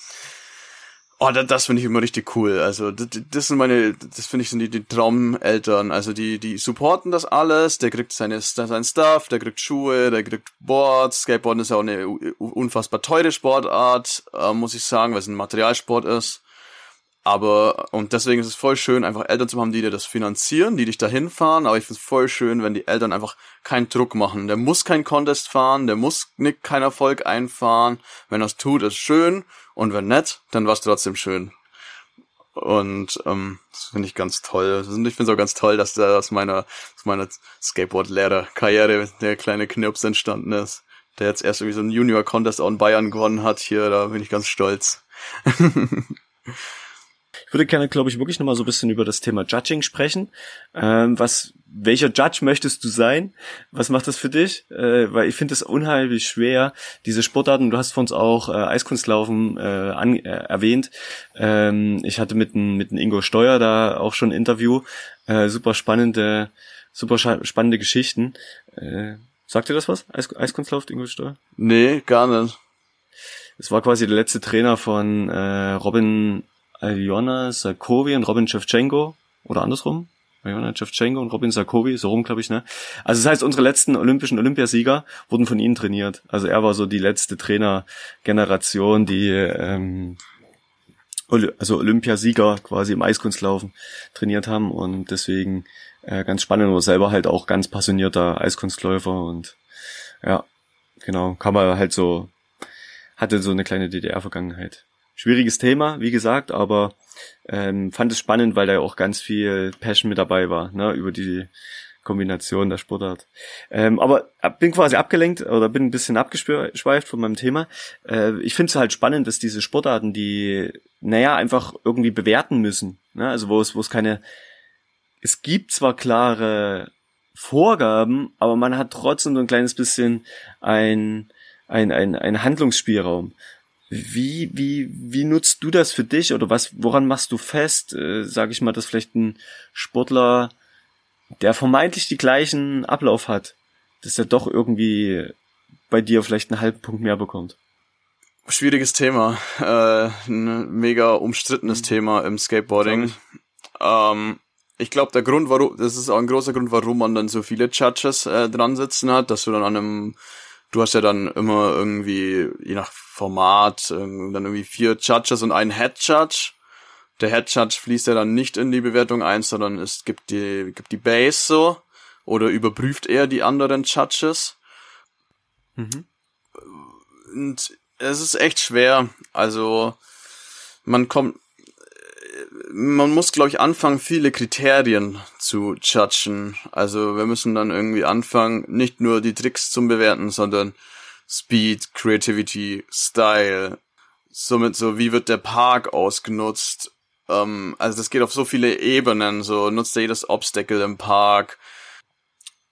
Oh, das, das finde ich immer richtig cool. Also das, das sind meine, das finde ich sind die, die Traumeltern. Also die, die supporten das alles. Der kriegt seine, sein Stuff, der kriegt Schuhe, der kriegt Boards. Skateboarden ist ja auch eine unfassbar teure Sportart, äh, muss ich sagen, weil es ein Materialsport ist. Aber, und deswegen ist es voll schön, einfach Eltern zu haben, die dir das finanzieren, die dich dahin fahren. Aber ich finde es voll schön, wenn die Eltern einfach keinen Druck machen. Der muss keinen Contest fahren, der muss nicht keinen Erfolg einfahren. Wenn er tut, ist schön. Und wenn nett, dann war es trotzdem schön. Und ähm, das finde ich ganz toll. Ich finde es auch ganz toll, dass da aus meiner, aus meiner Skateboard-Lehrer-Karriere der kleine Knirps entstanden ist. Der jetzt erst irgendwie so einen Junior-Contest auch in Bayern gewonnen hat. Hier, da bin ich ganz stolz. würde gerne, glaube ich, wirklich nochmal so ein bisschen über das Thema Judging sprechen. Ähm, was, welcher Judge möchtest du sein? Was macht das für dich? Äh, weil ich finde es unheimlich schwer, diese Sportarten, du hast von uns auch äh, Eiskunstlaufen äh, an, äh, erwähnt. Ähm, ich hatte mit, n, mit Ingo Steuer da auch schon ein Interview. Äh, super spannende, super spannende Geschichten. Äh, sagt dir das was? Eis Eiskunstlauf, Ingo Steuer? Nee, gar nicht. Es war quasi der letzte Trainer von äh, Robin Aljona Sarkovi und Robin Shevchenko oder andersrum. Aljona Shevchenko und Robin Sarkovi, so rum, glaube ich, ne? Also das heißt, unsere letzten olympischen Olympiasieger wurden von ihnen trainiert. Also er war so die letzte Trainergeneration, die ähm, also Olympiasieger quasi im Eiskunstlaufen trainiert haben und deswegen äh, ganz spannend, und selber halt auch ganz passionierter Eiskunstläufer und ja, genau, kann man halt so, hatte so eine kleine DDR-Vergangenheit schwieriges Thema, wie gesagt, aber ähm, fand es spannend, weil da ja auch ganz viel Passion mit dabei war, ne, über die Kombination der Sportart. Ähm, aber bin quasi abgelenkt oder bin ein bisschen abgeschweift von meinem Thema. Äh, ich finde es halt spannend, dass diese Sportarten, die, naja, einfach irgendwie bewerten müssen. Ne? Also wo es, wo es keine, es gibt zwar klare Vorgaben, aber man hat trotzdem so ein kleines bisschen ein, ein, ein, ein Handlungsspielraum. Wie, wie, wie nutzt du das für dich oder was, woran machst du fest, äh, sage ich mal, dass vielleicht ein Sportler, der vermeintlich die gleichen Ablauf hat, dass er doch irgendwie bei dir vielleicht einen halben Punkt mehr bekommt? Schwieriges Thema, äh, ein mega umstrittenes mhm. Thema im Skateboarding. Ich. Ähm, ich glaube, der Grund, warum, das ist auch ein großer Grund, warum man dann so viele Judges äh, dran sitzen hat, dass du dann an einem, du hast ja dann immer irgendwie, je nach Format, ähm, dann irgendwie vier Judges und einen Head Judge. Der Head Judge fließt ja dann nicht in die Bewertung ein, sondern es gibt die, gibt die Base so oder überprüft er die anderen Judges. Mhm. Und es ist echt schwer. Also man kommt, man muss, glaube ich, anfangen, viele Kriterien zu judgen. Also wir müssen dann irgendwie anfangen, nicht nur die Tricks zu Bewerten, sondern Speed, Creativity, Style. Somit so, wie wird der Park ausgenutzt? Ähm, also das geht auf so viele Ebenen. So nutzt er jedes Obstacle im Park.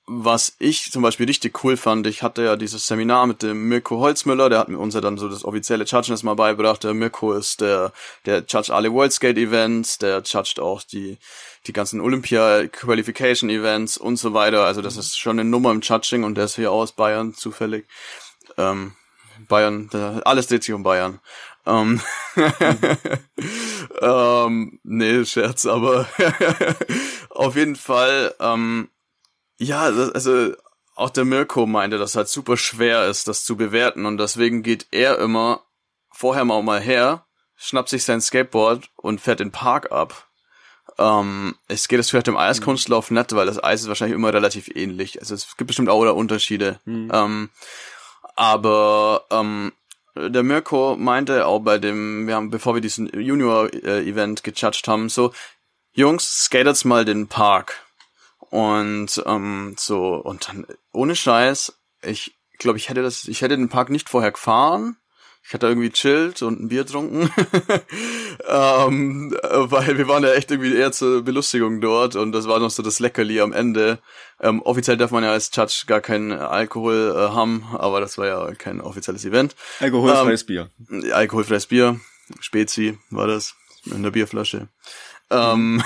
Was ich zum Beispiel richtig cool fand, ich hatte ja dieses Seminar mit dem Mirko Holzmüller, der hat mir uns ja dann so das offizielle Judgeness erstmal beibracht. Der Mirko ist der, der judgt alle Worldskate Events, der judgt auch die, die ganzen Olympia Qualification Events und so weiter. Also das mhm. ist schon eine Nummer im Judging und der ist hier aus Bayern zufällig. Ähm, Bayern, alles dreht sich um Bayern. Ähm, mhm. ähm, nee, Scherz, aber auf jeden Fall, ähm, ja, das, also auch der Mirko meinte, dass halt super schwer ist, das zu bewerten und deswegen geht er immer vorher mal, mal her, schnappt sich sein Skateboard und fährt den Park ab. Ähm, es geht es vielleicht im Eiskunstlauf mhm. nicht, weil das Eis ist wahrscheinlich immer relativ ähnlich. Also es gibt bestimmt auch da Unterschiede. Mhm. Ähm, aber ähm, der Mirko meinte auch bei dem, wir haben, bevor wir diesen Junior-Event äh, gejudged haben, so, Jungs, skatet's mal den Park. Und ähm, so, und dann, ohne Scheiß, ich glaube, ich hätte das, ich hätte den Park nicht vorher gefahren ich hatte irgendwie chillt und ein Bier getrunken, ähm, weil wir waren ja echt irgendwie eher zur Belustigung dort und das war noch so das Leckerli am Ende. Ähm, offiziell darf man ja als Judge gar keinen Alkohol äh, haben, aber das war ja kein offizielles Event. Alkoholfreies ähm, Bier. Alkoholfreies Bier, Spezi war das, in der Bierflasche. Ähm, mhm.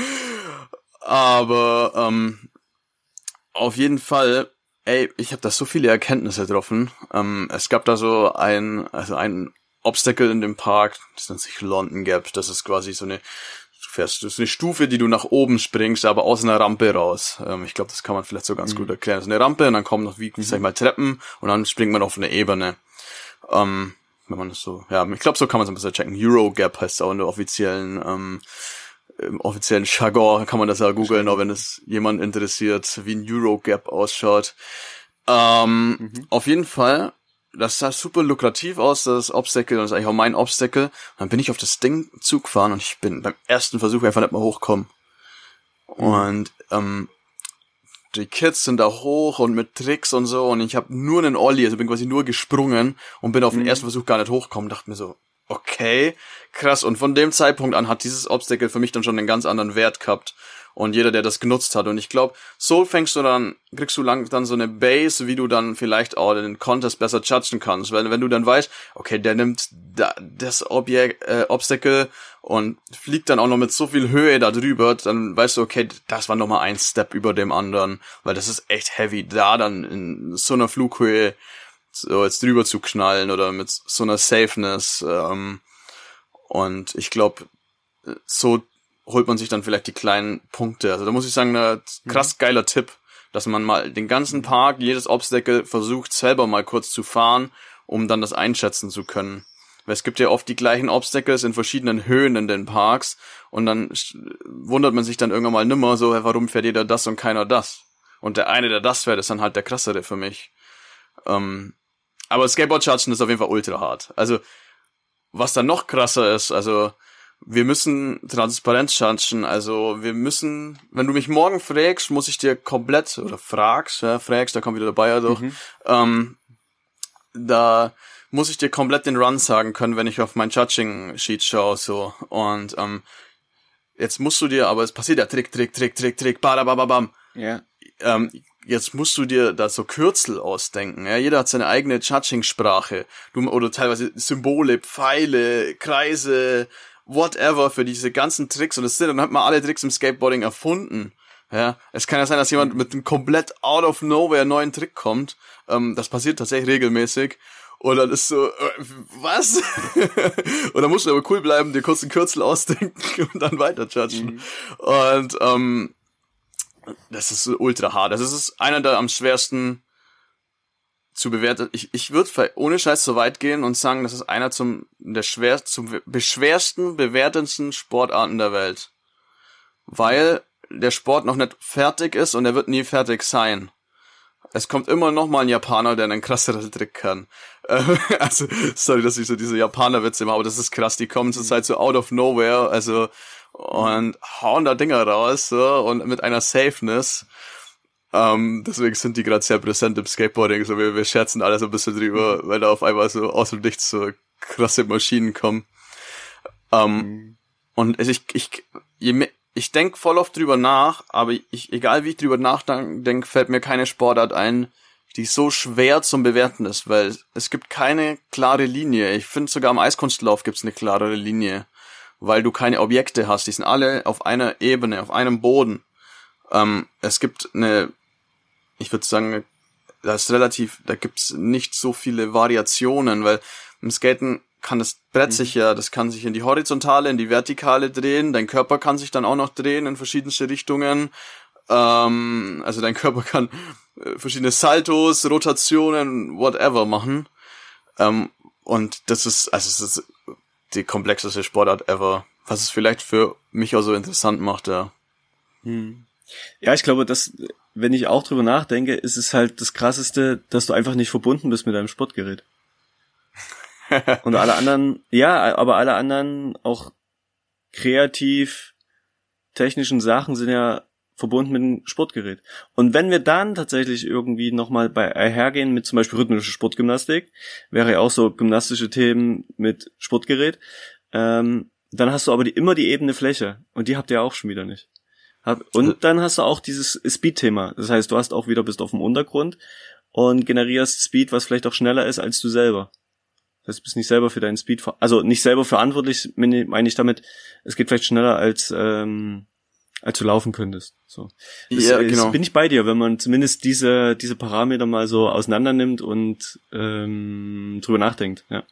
aber ähm, auf jeden Fall Ey, ich habe da so viele Erkenntnisse getroffen. Ähm, es gab da so ein, also ein Obstacle in dem Park, das nennt sich London Gap. Das ist quasi so eine, du fährst, das ist eine Stufe, die du nach oben springst, aber aus einer Rampe raus. Ähm, ich glaube, das kann man vielleicht so ganz mhm. gut erklären. Das ist eine Rampe und dann kommen noch, wie, mhm. sag ich mhm. mal, Treppen und dann springt man auf eine Ebene. Ähm, wenn man das so, ja, ich glaube, so kann man es ein bisschen checken. Euro Gap heißt es auch in der offiziellen ähm, im offiziellen Jargon kann man das ja googeln, auch wenn es jemand interessiert, wie ein Eurogap ausschaut. Ähm, mhm. Auf jeden Fall, das sah super lukrativ aus, das Obstacle, das ist eigentlich auch mein Obstacle. Und dann bin ich auf das Ding Zug gefahren und ich bin beim ersten Versuch einfach nicht mal hochkommen. Mhm. Und ähm, die Kids sind da hoch und mit Tricks und so und ich habe nur einen Olli, also bin quasi nur gesprungen und bin auf den mhm. ersten Versuch gar nicht hochgekommen, dachte mir so, okay, krass. Und von dem Zeitpunkt an hat dieses Obstacle für mich dann schon einen ganz anderen Wert gehabt. Und jeder, der das genutzt hat. Und ich glaube, so fängst du dann, kriegst du lang dann so eine Base, wie du dann vielleicht auch den Contest besser judgen kannst. Weil wenn du dann weißt, okay, der nimmt da, das Objekt, äh, Obstacle und fliegt dann auch noch mit so viel Höhe da drüber, dann weißt du, okay, das war nochmal ein Step über dem anderen. Weil das ist echt heavy, da dann in so einer Flughöhe so jetzt drüber zu knallen oder mit so einer Safeness. Ähm, und ich glaube, so holt man sich dann vielleicht die kleinen Punkte. Also da muss ich sagen, ein krass mhm. geiler Tipp, dass man mal den ganzen Park, jedes Obstacle versucht, selber mal kurz zu fahren, um dann das einschätzen zu können. Weil es gibt ja oft die gleichen Obstacles in verschiedenen Höhen in den Parks und dann wundert man sich dann irgendwann mal nimmer so, warum fährt jeder das und keiner das? Und der eine, der das fährt, ist dann halt der krassere für mich. Ähm, aber Skateboard-Chargen ist auf jeden Fall ultra hart. Also, was dann noch krasser ist, also, wir müssen Transparenz chargen. Also wir müssen, wenn du mich morgen fragst, muss ich dir komplett oder fragst, ja, fragst, da kommt wieder der Bayer durch. Mhm. Ähm, da muss ich dir komplett den Run sagen können, wenn ich auf mein Charging Sheet schaue so. Und ähm, jetzt musst du dir, aber es passiert ja Trick, Trick, Trick, Trick, Trick, badababam. Ja. Ähm, Jetzt musst du dir da so Kürzel ausdenken. Ja? Jeder hat seine eigene Judging-Sprache. Oder teilweise Symbole, Pfeile, Kreise, whatever für diese ganzen Tricks. Und das sind, dann hat man alle Tricks im Skateboarding erfunden. Ja, es kann ja sein, dass jemand mit einem komplett out of nowhere neuen Trick kommt. Ähm, das passiert tatsächlich regelmäßig. Und dann ist so, äh, was? und dann musst du aber cool bleiben, dir kurz einen Kürzel ausdenken und dann weiter judgen. Mhm. Und ähm, das ist ultra hart. Das ist einer der am schwersten zu bewerten. Ich, ich würde ohne Scheiß so weit gehen und sagen, das ist einer zum, der schwer, zum beschwersten, bewertendsten Sportarten der Welt. Weil der Sport noch nicht fertig ist und er wird nie fertig sein. Es kommt immer noch mal ein Japaner, der einen krasseren Trick kann. also, sorry, dass ich so diese Japaner-Witze mache, aber das ist krass. Die kommen zurzeit mhm. so out of nowhere. Also, Mhm. und hauen da Dinger raus so, und mit einer Safeness. Ähm, deswegen sind die gerade sehr präsent im Skateboarding. So, wir, wir scherzen alle so ein bisschen drüber, mhm. weil da auf einmal so aus dem Nichts so krasse Maschinen kommen. Ähm, mhm. Und also ich, ich, je mehr, ich denk voll oft drüber nach, aber ich, egal wie ich drüber nachdenke, fällt mir keine Sportart ein, die so schwer zum Bewerten ist, weil es gibt keine klare Linie. Ich finde sogar am Eiskunstlauf gibt's eine klarere Linie weil du keine Objekte hast. Die sind alle auf einer Ebene, auf einem Boden. Ähm, es gibt eine, ich würde sagen, das ist relativ, da gibt's nicht so viele Variationen, weil im Skaten kann das Brett mhm. sich ja, das kann sich in die Horizontale, in die Vertikale drehen, dein Körper kann sich dann auch noch drehen in verschiedenste Richtungen. Ähm, also dein Körper kann äh, verschiedene Saltos, Rotationen, whatever machen. Ähm, und das ist, also es ist die komplexeste Sportart ever. Was es vielleicht für mich auch so interessant macht, ja. Hm. Ja, ich glaube, dass, wenn ich auch drüber nachdenke, ist es halt das krasseste, dass du einfach nicht verbunden bist mit deinem Sportgerät. Und alle anderen, ja, aber alle anderen auch kreativ technischen Sachen sind ja verbunden mit dem Sportgerät. Und wenn wir dann tatsächlich irgendwie nochmal bei hergehen mit zum Beispiel rhythmische Sportgymnastik, wäre ja auch so gymnastische Themen mit Sportgerät, ähm, dann hast du aber die, immer die ebene Fläche und die habt ihr auch schon wieder nicht. und dann hast du auch dieses Speed-Thema. Das heißt, du hast auch wieder bist auf dem Untergrund und generierst Speed, was vielleicht auch schneller ist als du selber. Das heißt, du bist nicht selber für deinen Speed, also nicht selber verantwortlich, meine ich damit, es geht vielleicht schneller als ähm, als du laufen könntest. So. Das, ja, genau. Das bin ich bei dir, wenn man zumindest diese, diese Parameter mal so auseinander nimmt und ähm, drüber nachdenkt, ja.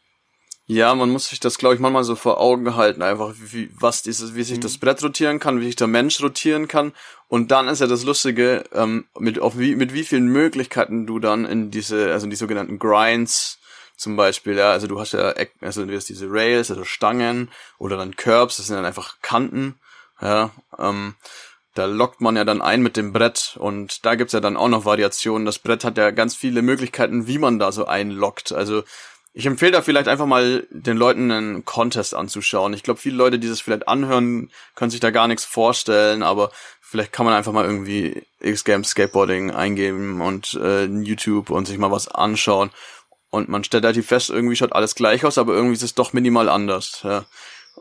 Ja, man muss sich das, glaube ich, manchmal so vor Augen halten, einfach wie, was dieses, wie sich mhm. das Brett rotieren kann, wie sich der Mensch rotieren kann. Und dann ist ja das Lustige, ähm, mit, auf wie, mit wie vielen Möglichkeiten du dann in diese, also in die sogenannten Grinds zum Beispiel, ja, also du hast ja, also du hast diese Rails, also Stangen oder dann Curbs, das sind dann einfach Kanten ja, ähm, da lockt man ja dann ein mit dem Brett und da gibt's ja dann auch noch Variationen. Das Brett hat ja ganz viele Möglichkeiten, wie man da so einlockt. Also ich empfehle da vielleicht einfach mal den Leuten einen Contest anzuschauen. Ich glaube, viele Leute, die das vielleicht anhören, können sich da gar nichts vorstellen, aber vielleicht kann man einfach mal irgendwie X-Games Skateboarding eingeben und äh, YouTube und sich mal was anschauen. Und man stellt relativ fest, irgendwie schaut alles gleich aus, aber irgendwie ist es doch minimal anders. Ja.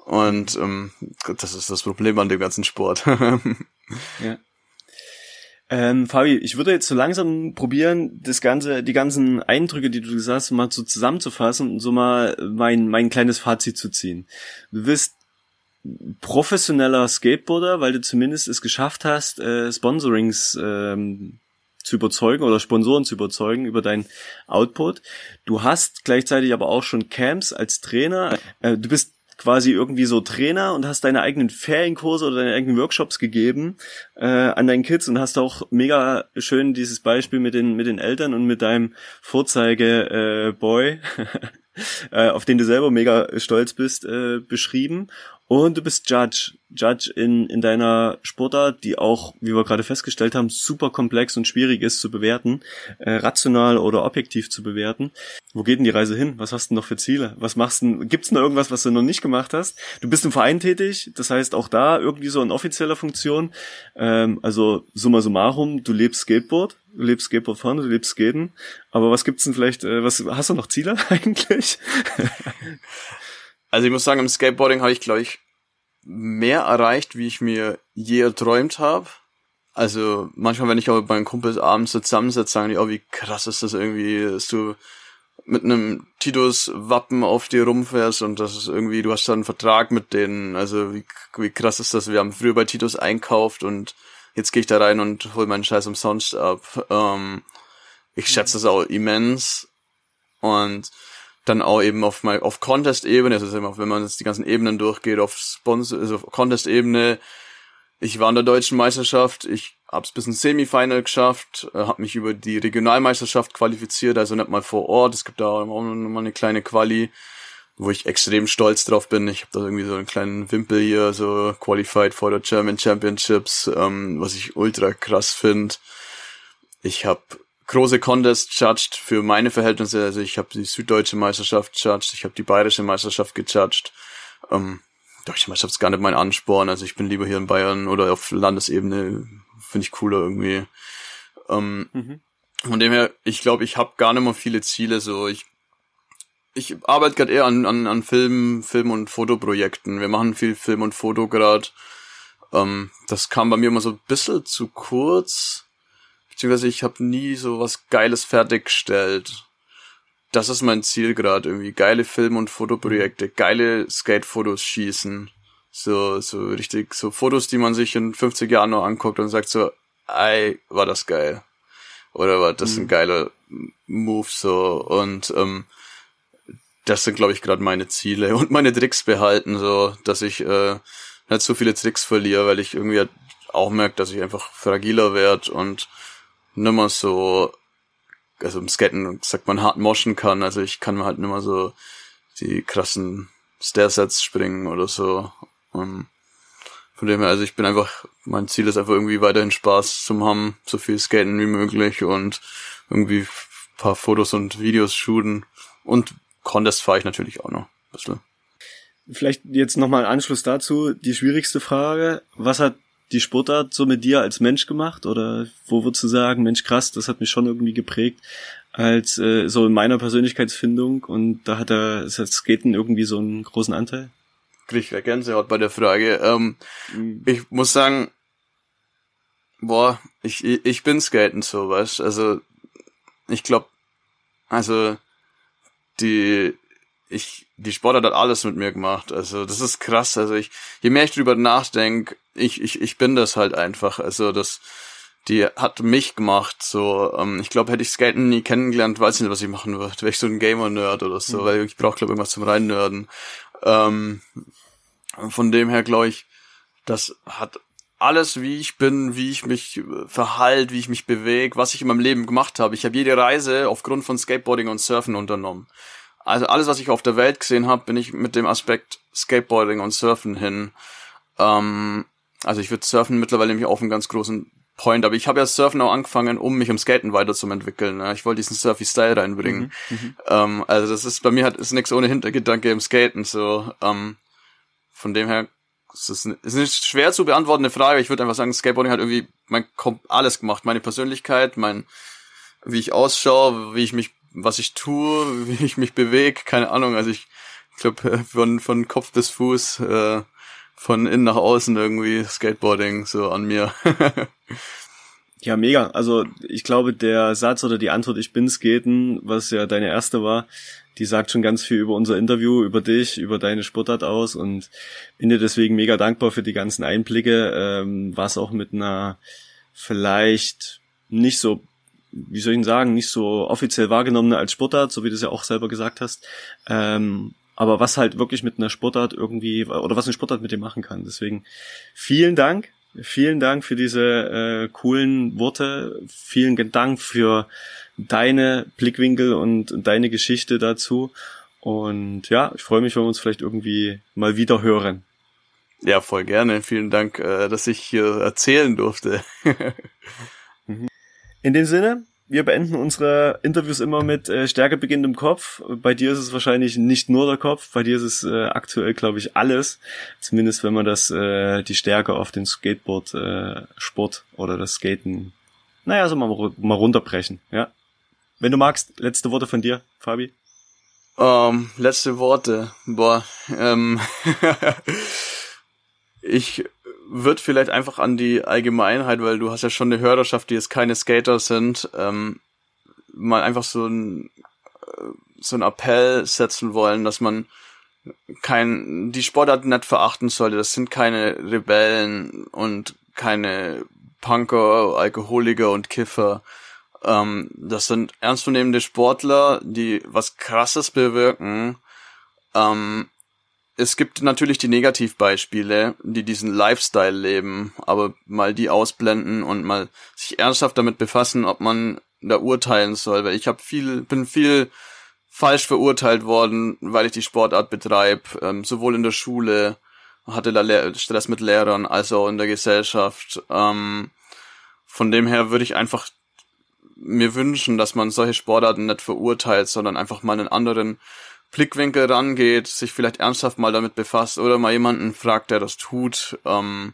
Und ähm, das ist das Problem an dem ganzen Sport. ja. Ähm, Fabi, ich würde jetzt so langsam probieren, das ganze, die ganzen Eindrücke, die du gesagt hast, mal so zusammenzufassen und so mal mein mein kleines Fazit zu ziehen. Du bist professioneller Skateboarder, weil du zumindest es geschafft hast, äh, Sponsorings ähm, zu überzeugen oder Sponsoren zu überzeugen über dein Output. Du hast gleichzeitig aber auch schon Camps als Trainer. Äh, du bist quasi irgendwie so Trainer und hast deine eigenen Ferienkurse oder deine eigenen Workshops gegeben äh, an deinen Kids und hast auch mega schön dieses Beispiel mit den mit den Eltern und mit deinem Vorzeige äh, Boy. Äh, auf den du selber mega stolz bist, äh, beschrieben. Und du bist Judge. Judge in, in deiner Sportart, die auch, wie wir gerade festgestellt haben, super komplex und schwierig ist zu bewerten, äh, rational oder objektiv zu bewerten. Wo geht denn die Reise hin? Was hast du denn noch für Ziele? Was machst du? denn? Gibt's noch irgendwas, was du noch nicht gemacht hast? Du bist im Verein tätig, das heißt auch da irgendwie so in offizieller Funktion. Ähm, also summa summarum, du lebst Skateboard, du lebst Skateboard vorne, du lebst Skaten. Aber was gibt's denn vielleicht, äh, was hast du noch Ziele eigentlich? Also ich muss sagen, im Skateboarding habe ich, glaube ich, mehr erreicht, wie ich mir je erträumt habe. Also manchmal, wenn ich aber mit meinen Kumpels abends zusammensitze, sagen die, oh, wie krass ist das irgendwie, dass du mit einem Titus-Wappen auf dir rumfährst und das ist irgendwie, du hast da einen Vertrag mit denen. Also wie, wie krass ist das? Wir haben früher bei Titus einkauft und jetzt gehe ich da rein und hol meinen Scheiß umsonst ab. Ähm, ich schätze das auch immens. Und dann auch eben auf, mal auf Contest-Ebene, also wenn man jetzt die ganzen Ebenen durchgeht, auf Sponsor, also Contest-Ebene, ich war in der deutschen Meisterschaft, ich hab's bis ins Semifinal geschafft, äh, habe mich über die Regionalmeisterschaft qualifiziert, also nicht mal vor Ort. Es gibt da auch nochmal eine kleine Quali, wo ich extrem stolz drauf bin. Ich habe da irgendwie so einen kleinen Wimpel hier, so qualified for the German Championships, ähm, was ich ultra krass finde. Ich habe große Contest judged für meine Verhältnisse. Also ich habe die süddeutsche Meisterschaft judged, ich habe die bayerische Meisterschaft gejudged. Ähm, deutsche Meisterschaft ist gar nicht mein Ansporn. Also ich bin lieber hier in Bayern oder auf Landesebene. Finde ich cooler irgendwie. Ähm, mhm. Von dem her, ich glaube, ich habe gar nicht mal viele Ziele. So ich ich arbeite gerade eher an, an, an Filmen, Film- und Fotoprojekten. Wir machen viel Film und Foto gerade. Ähm, das kam bei mir immer so ein bisschen zu kurz beziehungsweise ich habe nie so was Geiles fertiggestellt. Das ist mein Ziel gerade irgendwie. Geile Film- und Fotoprojekte, geile Skate-Fotos schießen. So, so richtig, so Fotos, die man sich in 50 Jahren noch anguckt und sagt so, ey, war das geil. Oder war das mhm. ein geiler Move so und ähm, das sind, glaube ich, gerade meine Ziele und meine Tricks behalten, so dass ich äh, nicht so viele Tricks verliere, weil ich irgendwie auch merke, dass ich einfach fragiler werde und nimmer so, also im Skaten sagt man hart moschen kann, also ich kann halt nimmer so die krassen Stairsets springen oder so. Und ähm, von dem her, also ich bin einfach, mein Ziel ist einfach irgendwie weiterhin Spaß zu haben, so viel skaten wie möglich und irgendwie paar Fotos und Videos shooten und Contest fahre ich natürlich auch noch ein bisschen. Vielleicht jetzt nochmal ein Anschluss dazu. Die schwierigste Frage, was hat die Sportart so mit dir als Mensch gemacht? Oder wo würdest du sagen, Mensch, krass, das hat mich schon irgendwie geprägt als äh, so in meiner Persönlichkeitsfindung und da hat er das Skaten irgendwie so einen großen Anteil? Krieg ich ja Gänsehaut bei der Frage. Ähm, mhm. Ich muss sagen, boah, ich, ich bin Skaten so, weißt Also, ich glaube, also, die, ich, die Sportart hat alles mit mir gemacht. Also, das ist krass. Also, ich, je mehr ich drüber nachdenke, ich, ich, ich bin das halt einfach. Also das, die hat mich gemacht. So, ähm, ich glaube, hätte ich Skaten nie kennengelernt, weiß ich nicht, was ich machen würde. Wäre ich so ein Gamer-Nerd oder so, mhm. weil ich brauche, glaube irgendwas zum Reinnerden. Ähm, von dem her glaube ich, das hat alles, wie ich bin, wie ich mich äh, verhalte, wie ich mich bewege, was ich in meinem Leben gemacht habe. Ich habe jede Reise aufgrund von Skateboarding und Surfen unternommen. Also alles, was ich auf der Welt gesehen habe, bin ich mit dem Aspekt Skateboarding und Surfen hin. Ähm, also ich würde Surfen mittlerweile nämlich auf einen ganz großen Point, aber ich habe ja Surfen auch angefangen, um mich im Skaten weiterzuentwickeln. Ne? Ich wollte diesen Surfy Style reinbringen. Mhm, mhm, ähm, also das ist bei mir hat ist nichts ohne Hintergedanke im Skaten. So ähm, von dem her ist es ist eine schwer zu beantwortende Frage. Ich würde einfach sagen, Skateboarding hat irgendwie mein alles gemacht, meine Persönlichkeit, mein wie ich ausschaue, wie ich mich, was ich tue, wie ich mich bewege, keine Ahnung. Also ich glaube äh, von von Kopf bis Fuß. Äh, von innen nach außen irgendwie Skateboarding so an mir. ja, mega. Also ich glaube, der Satz oder die Antwort, ich bin Skaten, was ja deine erste war, die sagt schon ganz viel über unser Interview, über dich, über deine Sportart aus und bin dir deswegen mega dankbar für die ganzen Einblicke, ähm, was auch mit einer vielleicht nicht so wie soll ich denn sagen, nicht so offiziell wahrgenommen als Sportart, so wie du es ja auch selber gesagt hast, ähm, aber was halt wirklich mit einer Sportart irgendwie, oder was eine Sportart mit dem machen kann. Deswegen vielen Dank, vielen Dank für diese äh, coolen Worte, vielen Dank für deine Blickwinkel und deine Geschichte dazu. Und ja, ich freue mich, wenn wir uns vielleicht irgendwie mal wieder hören. Ja, voll gerne. Vielen Dank, äh, dass ich hier erzählen durfte. Mhm. In dem Sinne, wir beenden unsere Interviews immer mit äh, Stärke beginnt im Kopf. Bei dir ist es wahrscheinlich nicht nur der Kopf, bei dir ist es äh, aktuell, glaube ich, alles. Zumindest wenn man das äh, die Stärke auf den Skateboard-Sport äh, oder das Skaten, naja, so mal, mal runterbrechen. Ja. Wenn du magst, letzte Worte von dir, Fabi. Um, ähm, letzte Worte. Boah. Ähm ich wird vielleicht einfach an die Allgemeinheit, weil du hast ja schon eine Hörerschaft, die jetzt keine Skater sind, ähm, mal einfach so ein äh, so ein Appell setzen wollen, dass man kein die Sportart nicht verachten sollte. Das sind keine Rebellen und keine Punker, Alkoholiker und Kiffer. Ähm, das sind ernstzunehmende Sportler, die was Krasses bewirken. Ähm, es gibt natürlich die Negativbeispiele, die diesen Lifestyle leben, aber mal die ausblenden und mal sich ernsthaft damit befassen, ob man da urteilen soll, weil ich habe viel, bin viel falsch verurteilt worden, weil ich die Sportart betreibe, ähm, sowohl in der Schule, hatte da Le Stress mit Lehrern, als auch in der Gesellschaft. Ähm, von dem her würde ich einfach mir wünschen, dass man solche Sportarten nicht verurteilt, sondern einfach mal einen anderen Blickwinkel rangeht, sich vielleicht ernsthaft mal damit befasst oder mal jemanden fragt, der das tut. Ähm,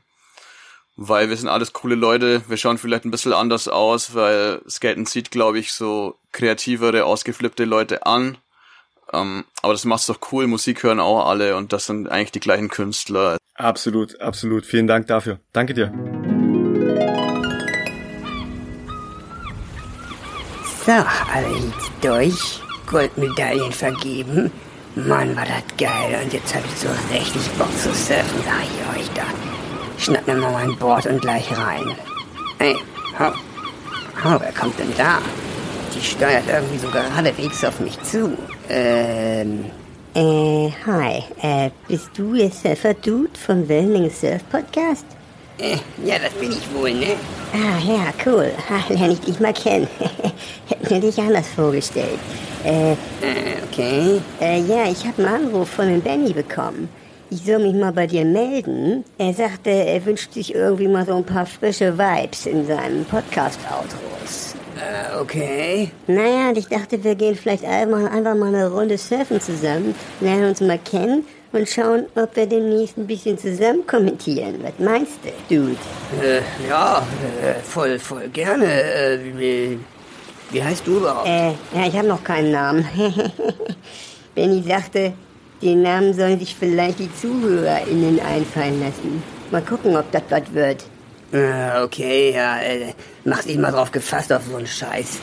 weil wir sind alles coole Leute, wir schauen vielleicht ein bisschen anders aus, weil Skaten zieht, glaube ich, so kreativere, ausgeflippte Leute an. Ähm, aber das macht's doch cool, Musik hören auch alle und das sind eigentlich die gleichen Künstler. Absolut, absolut. Vielen Dank dafür. Danke dir. So, alle durch. Goldmedaillen vergeben. Mann, war das geil. Und jetzt habe ich so richtig Bock zu surfen, sag ich euch da. Schnapp mir mal mein Board und gleich rein. Ey, hau. Hau, wer kommt denn da? Die steuert irgendwie so geradewegs auf mich zu. Ähm. Äh, hi. Äh, bist du der Surfer-Dude vom Wellning Surf Podcast? ja, das bin ich wohl, ne? Ah ja, cool. Ha, lerne ich dich mal kennen. Hätte mir dich anders vorgestellt. Äh, eh, äh eh, okay. Äh, eh, ja, ich habe einen Anruf von dem Benny bekommen. Ich soll mich mal bei dir melden. Er sagte, er wünscht sich irgendwie mal so ein paar frische Vibes in seinem podcast autos Äh, okay. Naja, und ich dachte, wir gehen vielleicht einfach mal eine Runde surfen zusammen, lernen uns mal kennen und schauen, ob wir demnächst ein bisschen zusammen kommentieren. Was meinst du, Dude? Äh, ja, äh, voll, voll gerne. Äh, wie, wie heißt du überhaupt? Äh, ja, ich habe noch keinen Namen. Benny sagte, den Namen sollen sich vielleicht die ZuhörerInnen einfallen lassen. Mal gucken, ob das was wird. Äh, okay, ja, äh, mach dich mal drauf gefasst auf so einen Scheiß.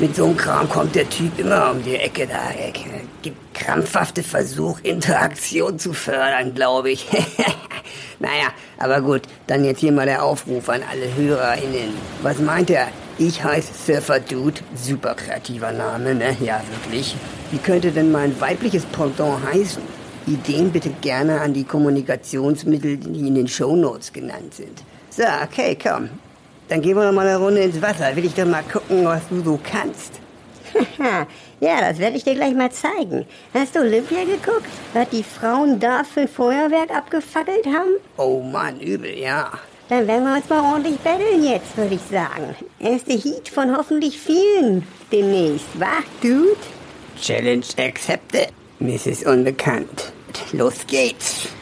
Mit so einem Kram kommt der Typ immer um die Ecke da. Er gibt krampfhafte Versuch, Interaktion zu fördern, glaube ich. naja, aber gut, dann jetzt hier mal der Aufruf an alle HörerInnen. Was meint er? Ich heiße Surfer Dude, super kreativer Name, ne? Ja, wirklich. Wie könnte denn mein weibliches Pendant heißen? Ideen bitte gerne an die Kommunikationsmittel, die in den Shownotes genannt sind. So, okay, komm. Dann gehen wir noch mal eine Runde ins Wasser. Will ich doch mal gucken, was du so kannst. ja, das werde ich dir gleich mal zeigen. Hast du Olympia geguckt, was die Frauen da für ein Feuerwerk abgefackelt haben? Oh Mann, übel, ja. Dann werden wir uns mal ordentlich betteln jetzt, würde ich sagen. Erste Heat von hoffentlich vielen demnächst, wa, Dude? Challenge accepted, Mrs. Unbekannt. Los geht's.